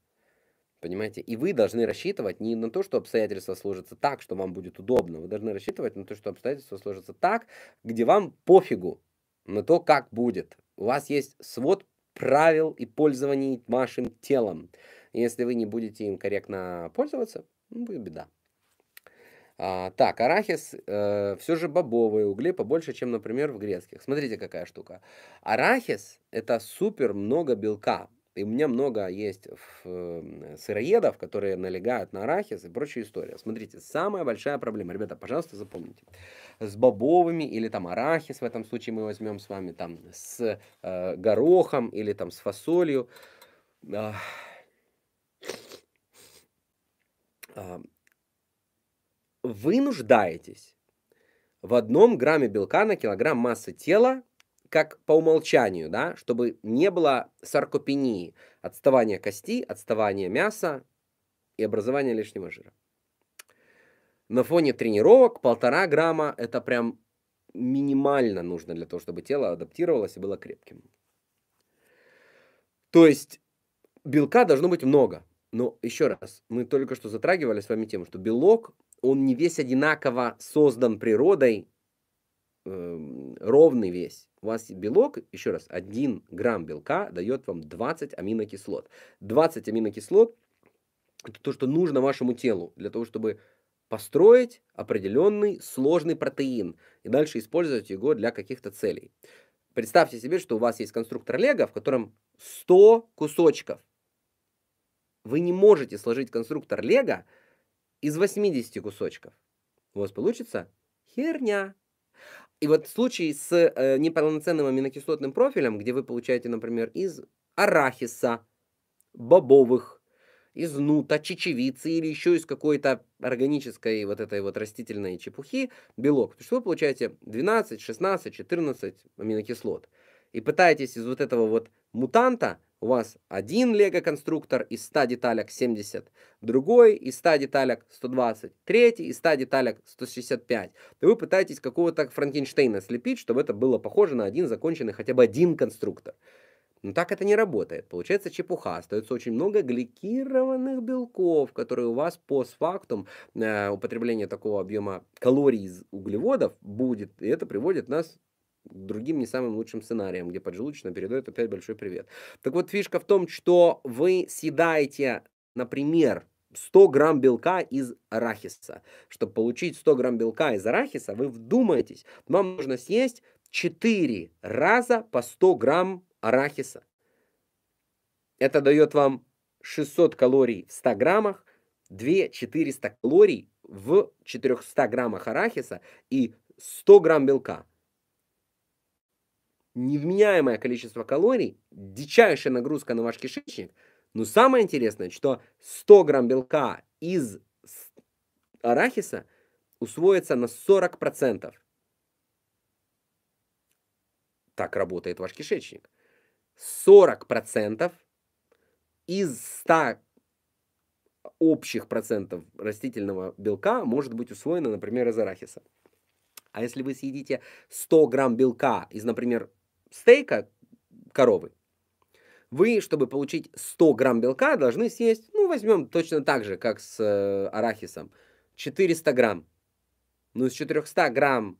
Понимаете? И вы должны рассчитывать не на то, что обстоятельства сложатся так, что вам будет удобно. Вы должны рассчитывать на то, что обстоятельства сложатся так, где вам пофигу на то, как будет. У вас есть свод правил и пользования вашим телом. Если вы не будете им корректно пользоваться, ну, будет беда. А, так, арахис э, все же бобовые угли побольше, чем, например, в грецких. Смотрите, какая штука. Арахис это супер много белка. И у меня много есть в, сыроедов, которые налегают на арахис и прочая история. Смотрите, самая большая проблема, ребята, пожалуйста, запомните. С бобовыми или там арахис, в этом случае мы возьмем с вами там с э, горохом или там с фасолью. Э, э, вы нуждаетесь в одном грамме белка на килограмм массы тела, как по умолчанию, да, чтобы не было саркопении, отставания кости, отставания мяса и образования лишнего жира. На фоне тренировок полтора грамма – это прям минимально нужно для того, чтобы тело адаптировалось и было крепким. То есть белка должно быть много. Но еще раз, мы только что затрагивали с вами тему, что белок он не весь одинаково создан природой, э, ровный весь. У вас белок, еще раз, 1 грамм белка дает вам 20 аминокислот. 20 аминокислот – это то, что нужно вашему телу для того, чтобы построить определенный сложный протеин и дальше использовать его для каких-то целей. Представьте себе, что у вас есть конструктор лего, в котором 100 кусочков. Вы не можете сложить конструктор лего – из 80 кусочков. У вас получится херня. И вот случай с э, неполноценным аминокислотным профилем, где вы получаете, например, из арахиса, бобовых, из нута, чечевицы или еще из какой-то органической вот этой вот растительной чепухи белок, то что вы получаете 12, 16, 14 аминокислот. И пытаетесь из вот этого вот мутанта у вас один лего-конструктор из 100 деталек 70, другой из 100 деталек 120, третий из 100 деталек 165. И вы пытаетесь какого-то Франкенштейна слепить, чтобы это было похоже на один законченный хотя бы один конструктор. Но так это не работает. Получается чепуха. Остается очень много гликированных белков, которые у вас постфактум э, употребления такого объема калорий из углеводов будет. И это приводит нас другим не самым лучшим сценарием, где поджелудочная передает опять большой привет. Так вот, фишка в том, что вы съедаете, например, 100 грамм белка из арахиса. Чтобы получить 100 грамм белка из арахиса, вы вдумаетесь, вам нужно съесть 4 раза по 100 грамм арахиса. Это дает вам 600 калорий в 100 граммах, 2 400 калорий в 400 граммах арахиса и 100 грамм белка – невменяемое количество калорий, дичайшая нагрузка на ваш кишечник. Но самое интересное, что 100 грамм белка из арахиса усвоится на 40%. Так работает ваш кишечник. 40% из 100 общих процентов растительного белка может быть усвоено, например, из арахиса. А если вы съедите 100 грамм белка из, например, стейка коровы, вы, чтобы получить 100 грамм белка, должны съесть, ну, возьмем точно так же, как с э, арахисом, 400 грамм. Ну, из 400 грамм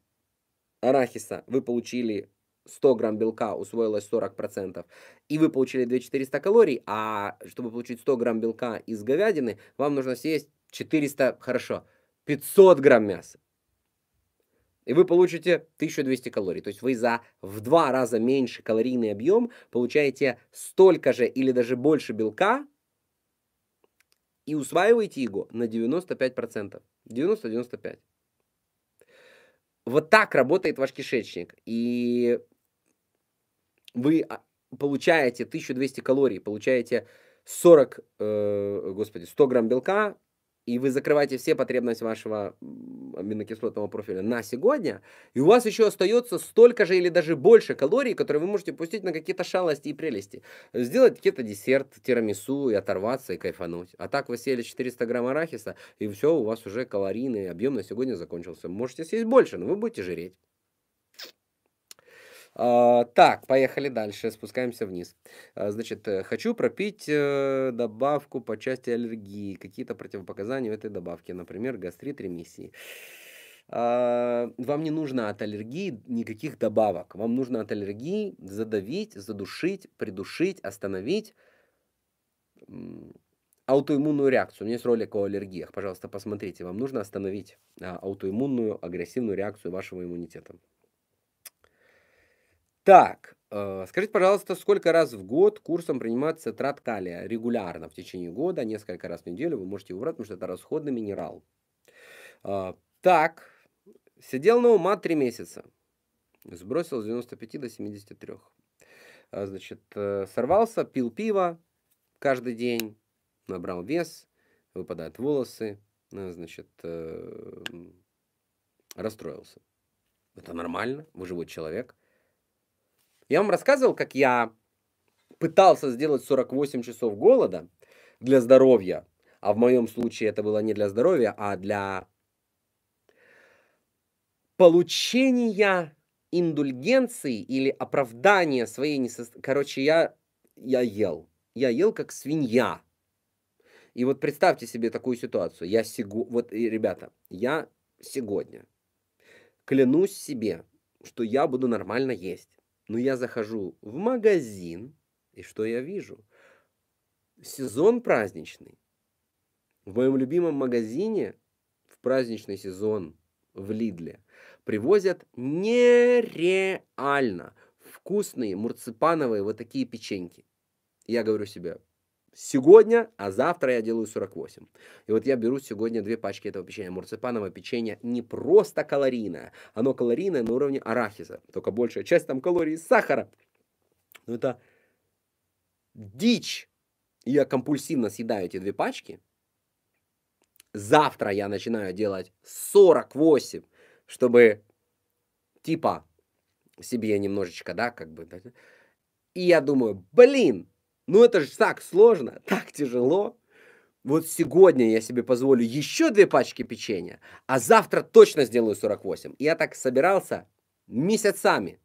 арахиса вы получили 100 грамм белка, усвоилось 40%, и вы получили 2400 калорий, а чтобы получить 100 грамм белка из говядины, вам нужно съесть 400, хорошо, 500 грамм мяса и вы получите 1200 калорий. То есть вы за в два раза меньше калорийный объем получаете столько же или даже больше белка и усваиваете его на 95%. 90-95%. Вот так работает ваш кишечник. И вы а, получаете 1200 калорий, получаете 40, э, господи, 100 грамм белка, и вы закрываете все потребности вашего аминокислотного профиля на сегодня, и у вас еще остается столько же или даже больше калорий, которые вы можете пустить на какие-то шалости и прелести. Сделать какие-то десерт, тирамису и оторваться и кайфануть. А так вы съели 400 грамм арахиса, и все, у вас уже калорийный объем на сегодня закончился. Можете съесть больше, но вы будете жиреть. А, так, поехали дальше, спускаемся вниз. А, значит, э, хочу пропить э, добавку по части аллергии. Какие-то противопоказания у этой добавки, например, гастрит ремиссии. А, вам не нужно от аллергии никаких добавок. Вам нужно от аллергии задавить, задушить, придушить, остановить аутоиммунную реакцию. У меня есть ролик о аллергиях. Пожалуйста, посмотрите. Вам нужно остановить аутоиммунную агрессивную реакцию вашего иммунитета. Так, э, Скажите, пожалуйста, сколько раз в год курсом принимается трат калия регулярно в течение года, несколько раз в неделю, вы можете убрать, потому что это расходный минерал. Э, так, сидел на ума 3 месяца, сбросил с 95 до 73. Э, значит, сорвался, пил пиво каждый день, набрал вес, выпадают волосы, значит, расстроился. Это нормально, вы живой человек. Я вам рассказывал, как я пытался сделать 48 часов голода для здоровья, а в моем случае это было не для здоровья, а для получения индульгенции или оправдания своей несостоятельности. Короче, я, я ел. Я ел как свинья. И вот представьте себе такую ситуацию. Я сего... Вот, ребята, я сегодня клянусь себе, что я буду нормально есть. Но я захожу в магазин, и что я вижу? Сезон праздничный. В моем любимом магазине в праздничный сезон в Лидле привозят нереально вкусные мурципановые вот такие печеньки. Я говорю себе, сегодня, а завтра я делаю 48. И вот я беру сегодня две пачки этого печенья марципанового печенье не просто калорийное, оно калорийное на уровне арахиса, только большая часть там калорий сахара. Но это дичь. И я компульсивно съедаю эти две пачки. Завтра я начинаю делать 48, чтобы типа себе немножечко, да, как бы. И я думаю, блин, ну это же так сложно, так тяжело. Вот сегодня я себе позволю еще две пачки печенья, а завтра точно сделаю 48. И я так собирался месяцами.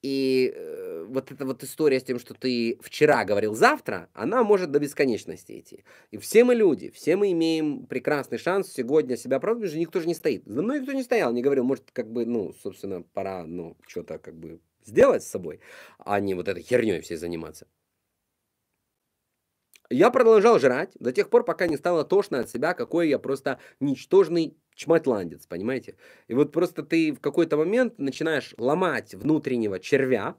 И э, вот эта вот история с тем, что ты вчера говорил завтра, она может до бесконечности идти. И все мы люди, все мы имеем прекрасный шанс сегодня себя оправдать, уже никто же не стоит. За мной никто не стоял, не говорил, может, как бы, ну, собственно, пора, ну, что-то как бы сделать с собой, а не вот этой херней всей заниматься. Я продолжал жрать до тех пор, пока не стало тошно от себя, какой я просто ничтожный чматландец, понимаете? И вот просто ты в какой-то момент начинаешь ломать внутреннего червя,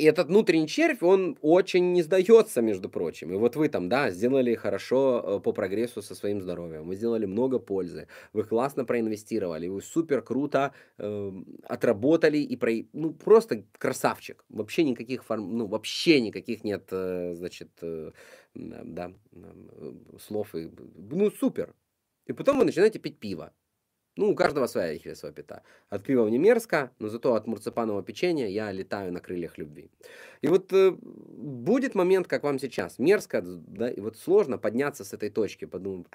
и этот внутренний червь, он очень не сдается, между прочим. И вот вы там, да, сделали хорошо э, по прогрессу со своим здоровьем, вы сделали много пользы, вы классно проинвестировали, вы супер круто э, отработали и про... ну просто красавчик. Вообще никаких форм, ну вообще никаких нет, э, значит, э, да, э, слов и ну супер. И потом вы начинаете пить пиво. Ну, у каждого своя ахиллесова пята. От Крива не мерзко, но зато от марципанового печенья я летаю на крыльях любви. И вот э, будет момент, как вам сейчас, мерзко, да, и вот сложно подняться с этой точки, подумать,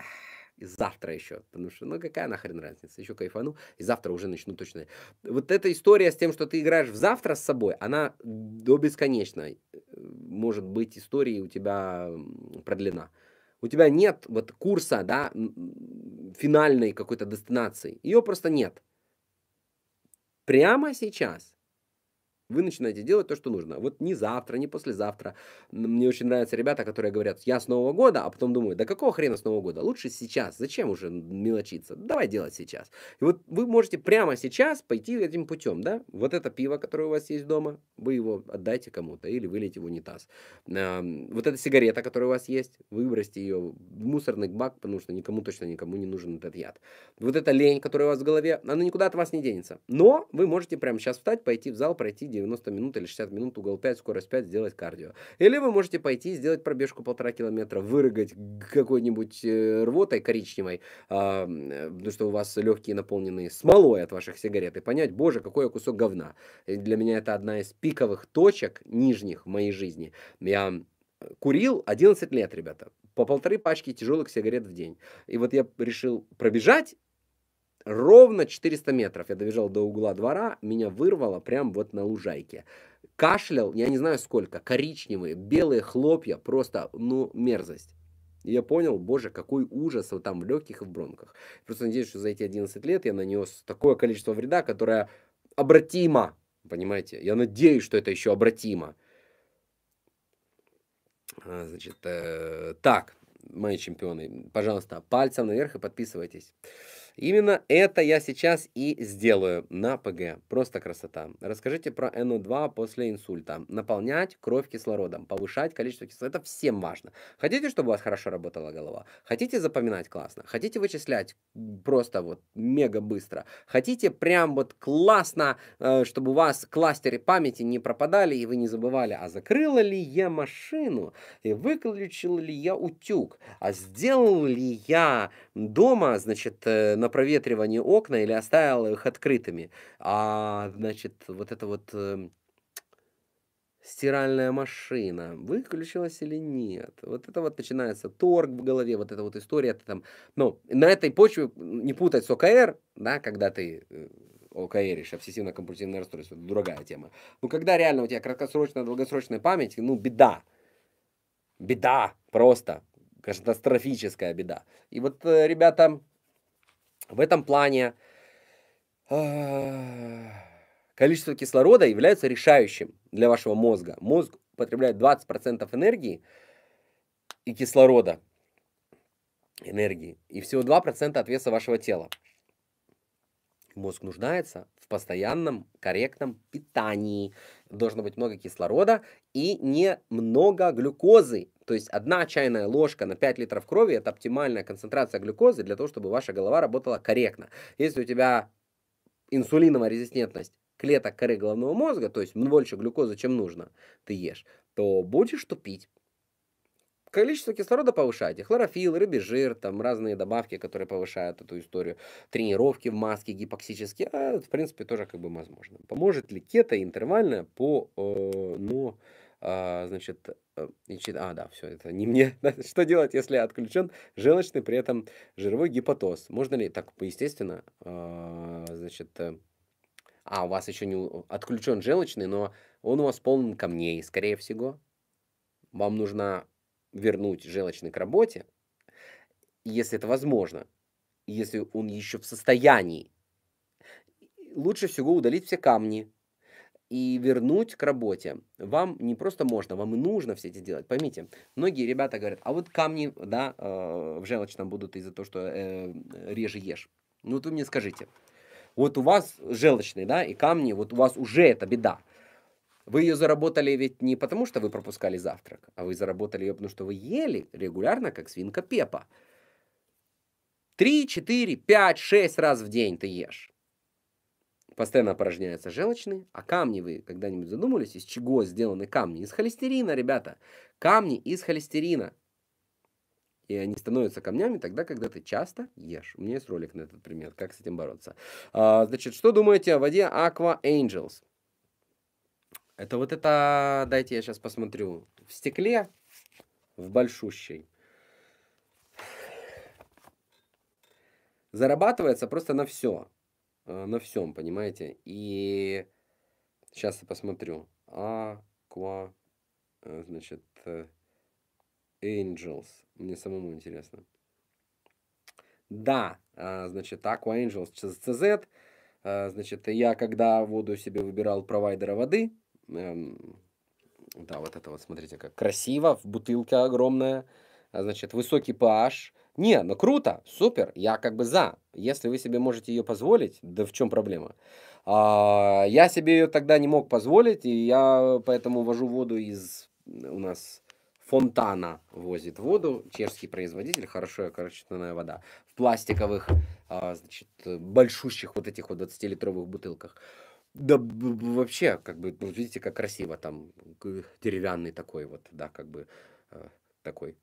и завтра еще, потому что, ну, какая нахрен разница, еще кайфану, и завтра уже начну точно. Вот эта история с тем, что ты играешь в завтра с собой, она до бесконечной э, может быть истории у тебя продлена у тебя нет вот курса, да, финальной какой-то дестинации. Ее просто нет. Прямо сейчас вы начинаете делать то, что нужно. Вот не завтра, не послезавтра. Мне очень нравятся ребята, которые говорят, я с Нового года, а потом думаю, да какого хрена с Нового года? Лучше сейчас. Зачем уже мелочиться? Давай делать сейчас. И вот вы можете прямо сейчас пойти этим путем, да? Вот это пиво, которое у вас есть дома, вы его отдайте кому-то или вылейте в унитаз. Вот эта сигарета, которая у вас есть, выбросьте ее в мусорный бак, потому что никому точно никому не нужен этот яд. Вот эта лень, которая у вас в голове, она никуда от вас не денется. Но вы можете прямо сейчас встать, пойти в зал, пройти 90 минут или 60 минут, угол 5, скорость 5, сделать кардио. Или вы можете пойти сделать пробежку полтора километра, вырыгать какой-нибудь э, рвотой коричневой, э, потому что у вас легкие наполненные смолой от ваших сигарет, и понять, боже, какой я кусок говна. И для меня это одна из пиковых точек нижних в моей жизни. Я курил 11 лет, ребята, по полторы пачки тяжелых сигарет в день. И вот я решил пробежать ровно 400 метров я добежал до угла двора, меня вырвало прямо вот на лужайке. Кашлял, я не знаю сколько, коричневые, белые хлопья, просто, ну, мерзость. я понял, боже, какой ужас вот там в легких и в бронках. Просто надеюсь, что за эти 11 лет я нанес такое количество вреда, которое обратимо, понимаете? Я надеюсь, что это еще обратимо. А, значит, э, так, мои чемпионы, пожалуйста, пальцем наверх и подписывайтесь. Именно это я сейчас и сделаю на ПГ. Просто красота. Расскажите про НО2 после инсульта. Наполнять кровь кислородом, повышать количество кислорода. Это всем важно. Хотите, чтобы у вас хорошо работала голова? Хотите запоминать классно? Хотите вычислять просто вот мега быстро? Хотите прям вот классно, э, чтобы у вас кластеры памяти не пропадали и вы не забывали, а закрыла ли я машину? И выключил ли я утюг? А сделал ли я дома, значит, э, на проветривание окна или оставил их открытыми. А, значит, вот это вот э, стиральная машина выключилась или нет. Вот это вот начинается торг в голове, вот эта вот история. Ты там, ну, на этой почве не путать с ОКР, да, когда ты э, ОКРишь, обсессивно-компульсивное расстройство, это другая тема. ну когда реально у тебя краткосрочная, долгосрочная память, ну, беда. Беда просто катастрофическая беда. И вот, э, ребята, в этом плане а, количество кислорода является решающим для вашего мозга. Мозг потребляет 20% энергии и кислорода энергии, и всего 2% от веса вашего тела. Мозг нуждается в постоянном корректном питании. Должно быть много кислорода и немного глюкозы то есть одна чайная ложка на 5 литров крови это оптимальная концентрация глюкозы для того, чтобы ваша голова работала корректно. Если у тебя инсулиновая резистентность клеток коры головного мозга, то есть больше глюкозы, чем нужно, ты ешь, то будешь тупить. Количество кислорода повышайте. Хлорофилл, рыбий жир, там разные добавки, которые повышают эту историю. Тренировки в маске гипоксические, а, в принципе, тоже как бы возможно. Поможет ли кето интервальное по, э, но, ну, э, а, значит, Э, а, да, все, это не мне. Что делать, если отключен желчный, при этом жировой гипотоз? Можно ли так, естественно, а, значит, э, а у вас еще не отключен желчный, но он у вас полон камней, скорее всего. Вам нужно вернуть желчный к работе, если это возможно, если он еще в состоянии. Лучше всего удалить все камни, и вернуть к работе. Вам не просто можно, вам и нужно все это делать. Поймите, многие ребята говорят, а вот камни да, э, в желчном там будут из-за того, что э, реже ешь. Ну вот вы мне скажите, вот у вас желчный, да, и камни, вот у вас уже это беда. Вы ее заработали ведь не потому, что вы пропускали завтрак, а вы заработали ее потому, что вы ели регулярно, как свинка Пепа. Три, четыре, пять, шесть раз в день ты ешь постоянно опорожняются желчные, а камни вы когда-нибудь задумывались, из чего сделаны камни? Из холестерина, ребята. Камни из холестерина. И они становятся камнями тогда, когда ты часто ешь. У меня есть ролик на этот пример, как с этим бороться. А, значит, что думаете о воде Aqua Angels? Это вот это, дайте я сейчас посмотрю, в стекле, в большущей. Зарабатывается просто на все. Э, на всем, понимаете? И сейчас я посмотрю. Аква, э, значит, э, Angels. Мне самому интересно. Да, а, значит, Aqua Angels CZ. Значит, я когда воду себе выбирал провайдера воды, эм, да, вот это вот, смотрите, как красиво, в бутылке огромная, а, значит, высокий pH, не, ну круто, супер, я как бы за. Если вы себе можете ее позволить, да в чем проблема? А, я себе ее тогда не мог позволить, и я поэтому вожу воду из у нас фонтана возит воду, чешский производитель, хорошо окороченная вода, в пластиковых, а, значит, большущих вот этих вот 20-литровых бутылках. Да вообще, как бы, ну, видите, как красиво там, деревянный такой вот, да, как бы, а, такой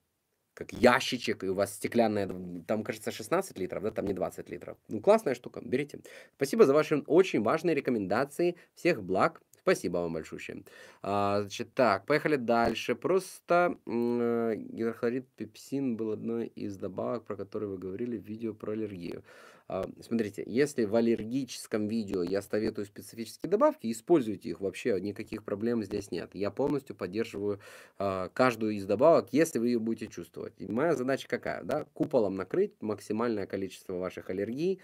как ящичек, и у вас стеклянная, там, кажется, 16 литров, да, там не 20 литров. Ну, классная штука, берите. Спасибо за ваши очень важные рекомендации. Всех благ. Спасибо вам большое. А, значит, так, поехали дальше. Просто э, гидрохлорид пепсин был одной из добавок, про которые вы говорили в видео про аллергию. А, смотрите, если в аллергическом видео я советую специфические добавки, используйте их вообще, никаких проблем здесь нет. Я полностью поддерживаю а, каждую из добавок, если вы ее будете чувствовать. И моя задача какая? Да? Куполом накрыть максимальное количество ваших аллергий,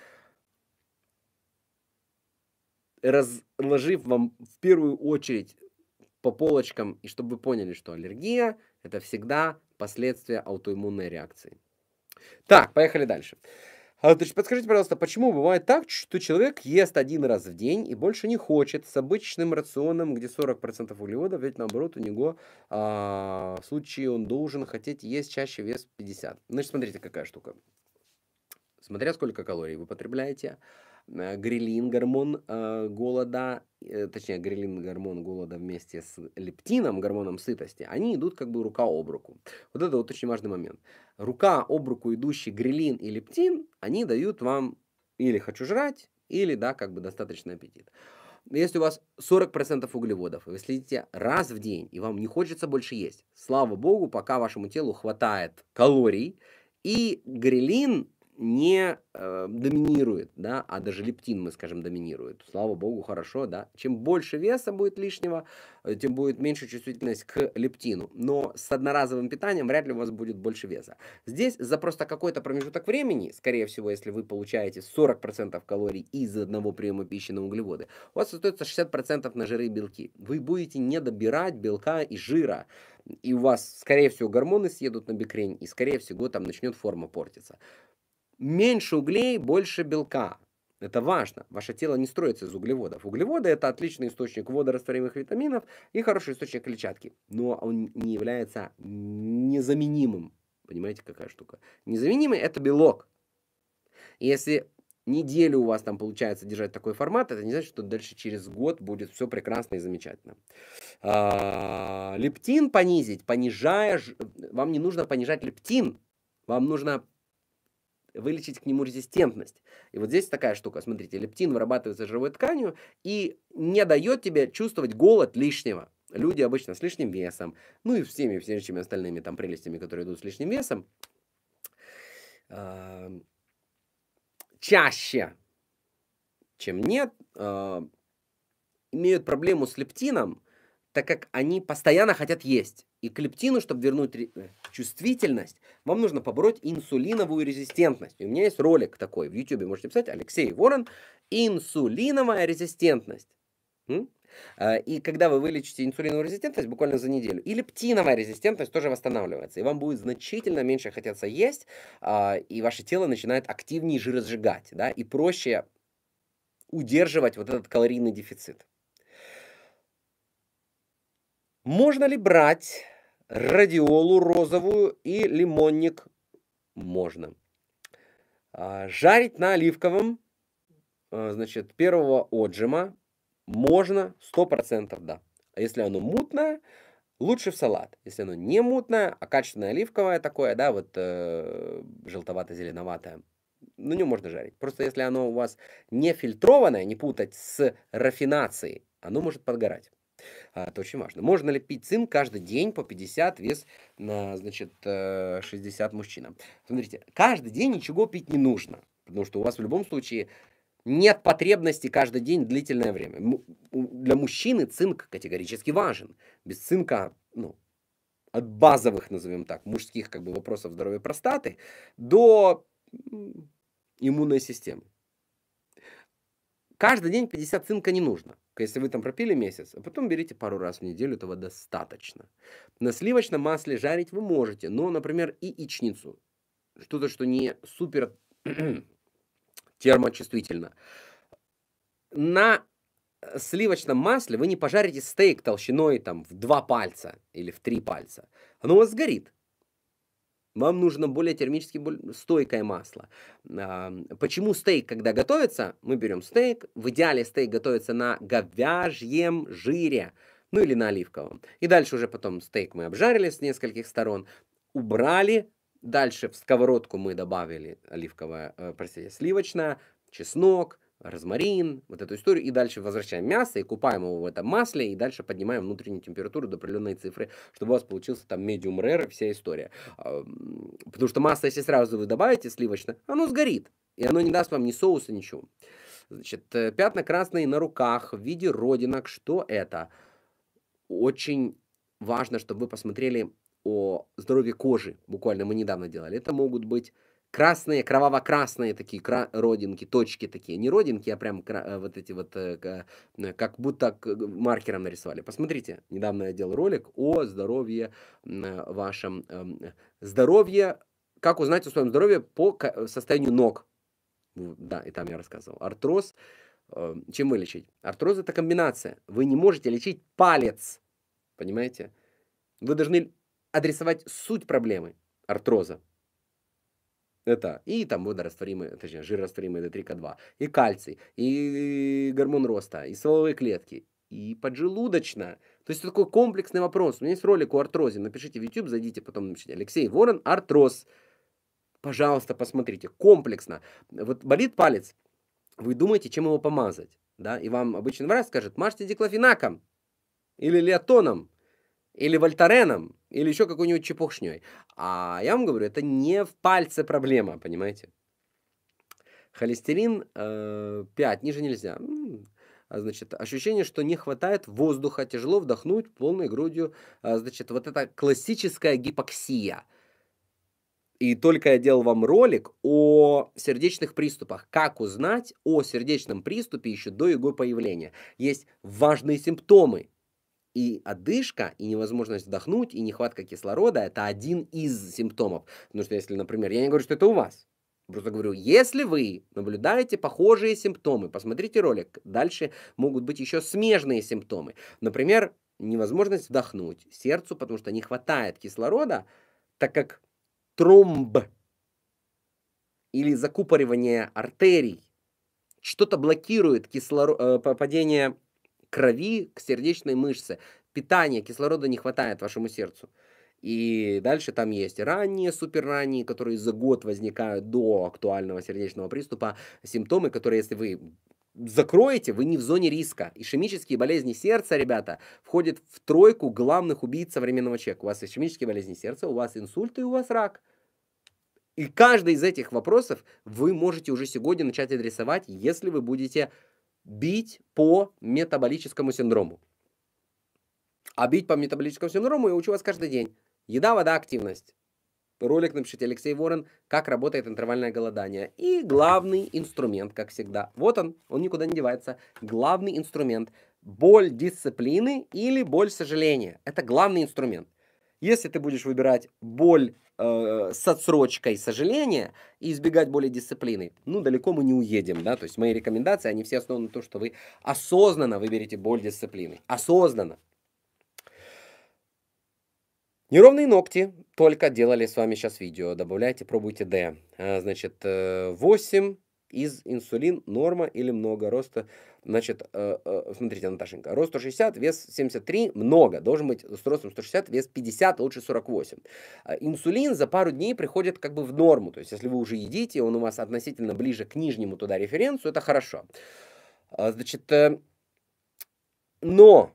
разложив вам в первую очередь по полочкам, и чтобы вы поняли, что аллергия – это всегда последствия аутоиммунной реакции. Так, поехали дальше. А, подскажите, пожалуйста, почему бывает так, что человек ест один раз в день и больше не хочет с обычным рационом, где 40% углеводов, ведь наоборот у него а, в случае он должен хотеть есть чаще вес 50. Значит, смотрите, какая штука. Смотря сколько калорий вы потребляете, Э, грилин, гормон э, голода, э, точнее, грилин, гормон голода вместе с лептином, гормоном сытости, они идут как бы рука об руку. Вот это вот очень важный момент. Рука об руку идущий грилин и лептин, они дают вам или «хочу жрать», или, да, как бы достаточный аппетит. Если у вас 40% углеводов, вы следите раз в день, и вам не хочется больше есть, слава богу, пока вашему телу хватает калорий, и грилин не э, доминирует, да, а даже лептин, мы скажем, доминирует. Слава богу, хорошо, да. Чем больше веса будет лишнего, э, тем будет меньше чувствительность к лептину. Но с одноразовым питанием вряд ли у вас будет больше веса. Здесь за просто какой-то промежуток времени, скорее всего, если вы получаете 40% калорий из одного приема пищи на углеводы, у вас остается 60% на жиры и белки. Вы будете не добирать белка и жира и у вас, скорее всего, гормоны съедут на бикрень, и, скорее всего, там начнет форма портиться меньше углей, больше белка. Это важно. Ваше тело не строится из углеводов. Углеводы – это отличный источник водорастворимых витаминов и хороший источник клетчатки. Но он не является незаменимым. Понимаете, какая штука? Незаменимый – это белок. Если неделю у вас там получается держать такой формат, это не значит, что дальше через год будет все прекрасно и замечательно. А, лептин понизить, понижая, вам не нужно понижать лептин, вам нужно вылечить к нему резистентность. И вот здесь такая штука. Смотрите, лептин вырабатывается живой тканью и не дает тебе чувствовать голод лишнего. Люди обычно с лишним весом, ну и всеми всеми остальными там прелестями, которые идут с лишним весом, э, чаще, чем нет, э, имеют проблему с лептином, так как они постоянно хотят есть. И к чтобы вернуть э, чувствительность, вам нужно побороть инсулиновую резистентность. И у меня есть ролик такой в YouTube, можете писать, Алексей Ворон, инсулиновая резистентность. М? А, и когда вы вылечите инсулиновую резистентность буквально за неделю, и лептиновая резистентность тоже восстанавливается, и вам будет значительно меньше хотеться есть, а, и ваше тело начинает активнее жиросжигать, да, и проще удерживать вот этот калорийный дефицит. Можно ли брать радиолу розовую и лимонник? Можно. А, жарить на оливковом, а, значит, первого отжима можно 100%, да. А если оно мутное, лучше в салат. Если оно не мутное, а качественное оливковое такое, да, вот э, желтовато-зеленоватое, на нем можно жарить. Просто если оно у вас не фильтрованное, не путать с рафинацией, оно может подгорать. А, это очень важно. Можно ли пить цинк каждый день по 50, вес на, значит, 60 э, мужчинам? Смотрите, каждый день ничего пить не нужно, потому что у вас в любом случае нет потребности каждый день длительное время. Для мужчины цинк категорически важен. Без цинка, ну, от базовых, назовем так, мужских как бы вопросов здоровья простаты до иммунной системы. Каждый день 50 цинка не нужно. Если вы там пропили месяц, а потом берите пару раз в неделю, этого достаточно. На сливочном масле жарить вы можете, но, например, и яичницу. Что-то, что не супер термочувствительно. На сливочном масле вы не пожарите стейк толщиной там в два пальца или в три пальца. Оно у вас сгорит. Вам нужно более термически стойкое масло. А, почему стейк, когда готовится, мы берем стейк, в идеале стейк готовится на говяжьем жире, ну или на оливковом. И дальше уже потом стейк мы обжарили с нескольких сторон, убрали, дальше в сковородку мы добавили оливковое, э, простите, сливочное, чеснок, розмарин, вот эту историю, и дальше возвращаем мясо и купаем его в этом масле, и дальше поднимаем внутреннюю температуру до определенной цифры, чтобы у вас получился там medium rare вся история. Потому что масло, если сразу вы добавите сливочное, оно сгорит, и оно не даст вам ни соуса, ничего. Значит, э, пятна красные на руках в виде родинок. Что это? Очень важно, чтобы вы посмотрели о здоровье кожи. Буквально мы недавно делали. Это могут быть красные, кроваво-красные такие кра- родинки, точки такие, не родинки, а прям э, вот эти вот, э, э, как будто маркером нарисовали. Посмотрите, недавно я делал ролик о здоровье вашем, эм, здоровье, как узнать о своем здоровье по состоянию ног. Да, и там я рассказывал. Артроз, чем вылечить? Артроз это комбинация. Вы не можете лечить палец, понимаете? Вы должны адресовать суть проблемы артроза. Это и там водорастворимые, точнее, жирорастворимые D3К2, и кальций, и гормон роста, и стволовые клетки, и поджелудочно. То есть это такой комплексный вопрос. У меня есть ролик о артрозе. Напишите в YouTube, зайдите потом напишите. Алексей Ворон, артроз. Пожалуйста, посмотрите. Комплексно. Вот болит палец. Вы думаете, чем его помазать? Да? И вам обычный врач скажет, мажьте диклофенаком. Или леотоном. Или вольтареном или еще какой-нибудь чепухшней. А я вам говорю, это не в пальце проблема, понимаете? Холестерин э, 5, ниже нельзя. А, значит, ощущение, что не хватает воздуха, тяжело вдохнуть полной грудью. А, значит, вот это классическая гипоксия. И только я делал вам ролик о сердечных приступах. Как узнать о сердечном приступе еще до его появления. Есть важные симптомы, и одышка, и невозможность вдохнуть, и нехватка кислорода – это один из симптомов. Потому что если, например, я не говорю, что это у вас, Просто говорю, если вы наблюдаете похожие симптомы, посмотрите ролик. Дальше могут быть еще смежные симптомы. Например, невозможность вдохнуть сердцу, потому что не хватает кислорода, так как тромб или закупоривание артерий что-то блокирует кислород, э, падение крови к сердечной мышце. Питания, кислорода не хватает вашему сердцу. И дальше там есть ранние, суперранние, которые за год возникают до актуального сердечного приступа, симптомы, которые, если вы закроете, вы не в зоне риска. Ишемические болезни сердца, ребята, входят в тройку главных убийц современного человека. У вас ишемические болезни сердца, у вас инсульт и у вас рак. И каждый из этих вопросов вы можете уже сегодня начать адресовать, если вы будете бить по метаболическому синдрому. А бить по метаболическому синдрому я учу вас каждый день. Еда, вода, активность. Ролик напишите Алексей Ворон, как работает интервальное голодание. И главный инструмент, как всегда. Вот он, он никуда не девается. Главный инструмент. Боль дисциплины или боль сожаления. Это главный инструмент. Если ты будешь выбирать боль э, с отсрочкой сожаления и избегать боли дисциплины, ну, далеко мы не уедем, да, то есть мои рекомендации, они все основаны на том, что вы осознанно выберете боль дисциплины, осознанно. Неровные ногти только делали с вами сейчас видео. Добавляйте, пробуйте D. Э, значит, 8, э, из инсулин норма или много, роста, значит, э, э, смотрите, Наташенька, рост 160, вес 73, много, должен быть с ростом 160, вес 50, лучше 48. А инсулин за пару дней приходит как бы в норму, то есть если вы уже едите, он у вас относительно ближе к нижнему туда референсу это хорошо. А, значит, э, но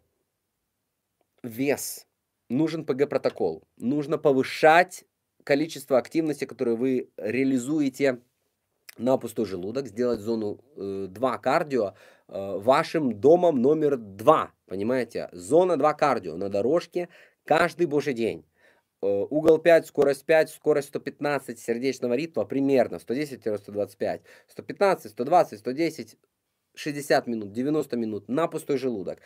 вес, нужен ПГ-протокол, нужно повышать количество активности, которое вы реализуете на пустой желудок, сделать зону э, 2 кардио э, вашим домом номер 2, понимаете? Зона 2 кардио на дорожке каждый божий день. Э, угол 5, скорость 5, скорость 115 сердечного ритма примерно 110-125, 115, 120, 110, 60 минут, 90 минут на пустой желудок.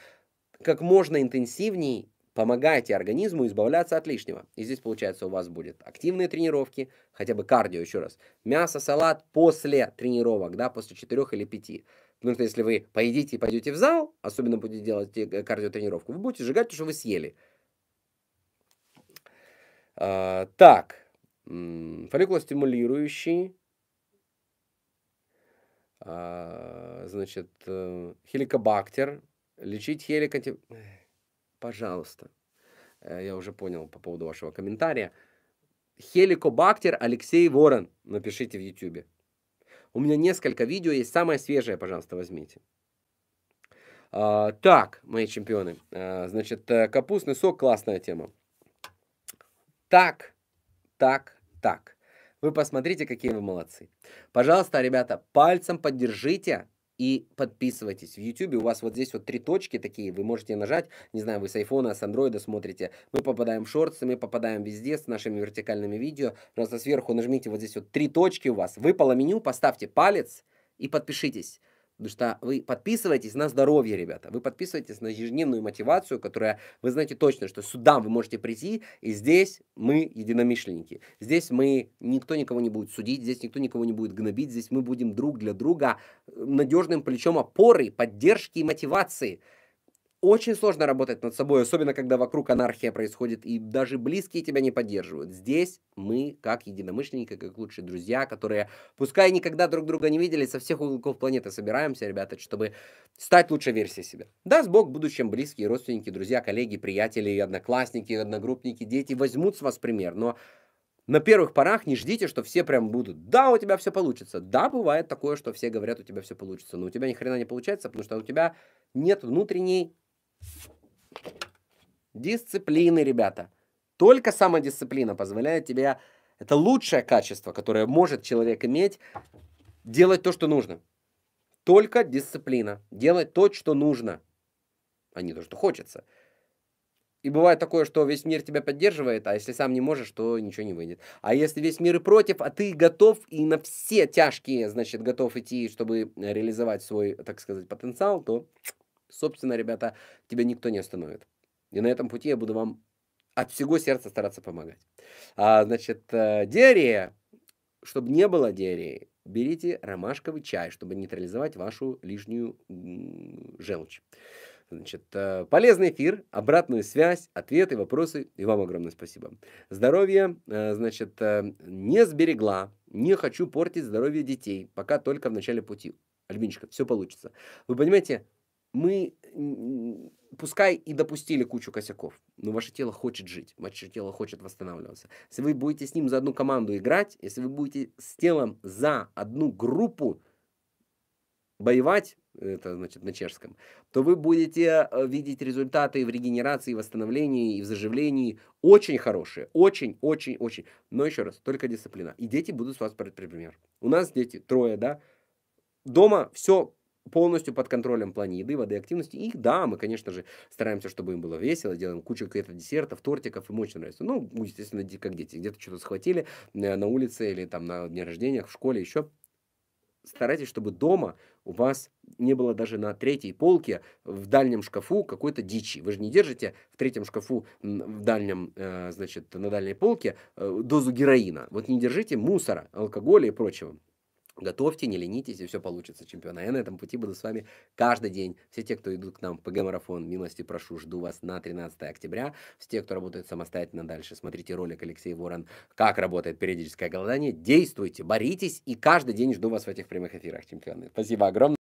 Как можно интенсивней Помогайте организму избавляться от лишнего. И здесь, получается, у вас будет активные тренировки, хотя бы кардио, еще раз. Мясо, салат после тренировок, да, после 4 или 5. Потому что если вы поедите и пойдете в зал, особенно будете делать э, кардиотренировку, вы будете сжигать то, что вы съели. А, так, фолликулостимулирующий, а, значит, э, хеликобактер, лечить хеликотип... Пожалуйста. Э, я уже понял по поводу вашего комментария. Хеликобактер Алексей Ворон. Напишите в YouTube. У меня несколько видео есть. Самое свежее, пожалуйста, возьмите. А, так, мои чемпионы. А, значит, э, капустный сок классная тема. Так, так, так. Вы посмотрите, какие вы молодцы. Пожалуйста, ребята, пальцем поддержите и подписывайтесь. В YouTube у вас вот здесь вот три точки такие, вы можете нажать, не знаю, вы с айфона, с андроида смотрите. Мы попадаем в шорты, мы попадаем везде с нашими вертикальными видео. Просто сверху нажмите вот здесь вот три точки у вас, выпало меню, поставьте палец и подпишитесь. Потому что вы подписываетесь на здоровье, ребята. Вы подписываетесь на ежедневную мотивацию, которая, вы знаете точно, что сюда вы можете прийти, и здесь мы единомышленники. Здесь мы, никто никого не будет судить, здесь никто никого не будет гнобить, здесь мы будем друг для друга э, надежным плечом опоры, поддержки и мотивации. Очень сложно работать над собой, особенно когда вокруг анархия происходит и даже близкие тебя не поддерживают. Здесь мы, как единомышленники, как лучшие друзья, которые, пускай никогда друг друга не видели, со всех уголков планеты собираемся, ребята, чтобы стать лучшей версией себя. Даст Бог, в будущем близкие, родственники, друзья, коллеги, приятели, одноклассники, одногруппники, дети возьмут с вас пример, но на первых порах не ждите, что все прям будут. Да, у тебя все получится. Да, бывает такое, что все говорят, у тебя все получится. Но у тебя ни хрена не получается, потому что у тебя нет внутренней Дисциплины, ребята. Только самодисциплина позволяет тебе... Это лучшее качество, которое может человек иметь, делать то, что нужно. Только дисциплина. Делать то, что нужно, а не то, что хочется. И бывает такое, что весь мир тебя поддерживает, а если сам не можешь, то ничего не выйдет. А если весь мир и против, а ты готов и на все тяжкие, значит, готов идти, чтобы реализовать свой, так сказать, потенциал, то собственно, ребята, тебя никто не остановит. И на этом пути я буду вам от всего сердца стараться помогать. А, значит, э, диарея. Чтобы не было диареи, берите ромашковый чай, чтобы нейтрализовать вашу лишнюю желчь. Значит, э, полезный эфир, обратную связь, ответы, вопросы. И вам огромное спасибо. Здоровье, э, значит, не сберегла. Не хочу портить здоровье детей. Пока только в начале пути. Альбиночка, все получится. Вы понимаете, мы, пускай и допустили кучу косяков, но ваше тело хочет жить, ваше тело хочет восстанавливаться. Если вы будете с ним за одну команду играть, если вы будете с телом за одну группу боевать, это значит на чешском, то вы будете э, видеть результаты в регенерации, восстановлении и в заживлении очень хорошие, очень, очень, очень. Но еще раз, только дисциплина. И дети будут с вас брать пример. У нас дети трое, да, дома все полностью под контролем плане еды, воды, активности. И да, мы, конечно же, стараемся, чтобы им было весело, делаем кучу каких-то десертов, тортиков, им очень нравится. Ну, ну естественно, как дети, где-то что-то схватили э, на улице или там на дне рождения, в школе еще. Старайтесь, чтобы дома у вас не было даже на третьей полке в дальнем шкафу какой-то дичи. Вы же не держите в третьем шкафу в дальнем, э, значит, на дальней полке э, дозу героина. Вот не держите мусора, алкоголя и прочего. Готовьте, не ленитесь, и все получится, чемпионы. А я на этом пути буду с вами каждый день. Все те, кто идут к нам в ПГ-марафон, милости прошу, жду вас на 13 октября. Все те, кто работает самостоятельно дальше, смотрите ролик Алексей Ворон, как работает периодическое голодание. Действуйте, боритесь, и каждый день жду вас в этих прямых эфирах, чемпионы. Спасибо огромное.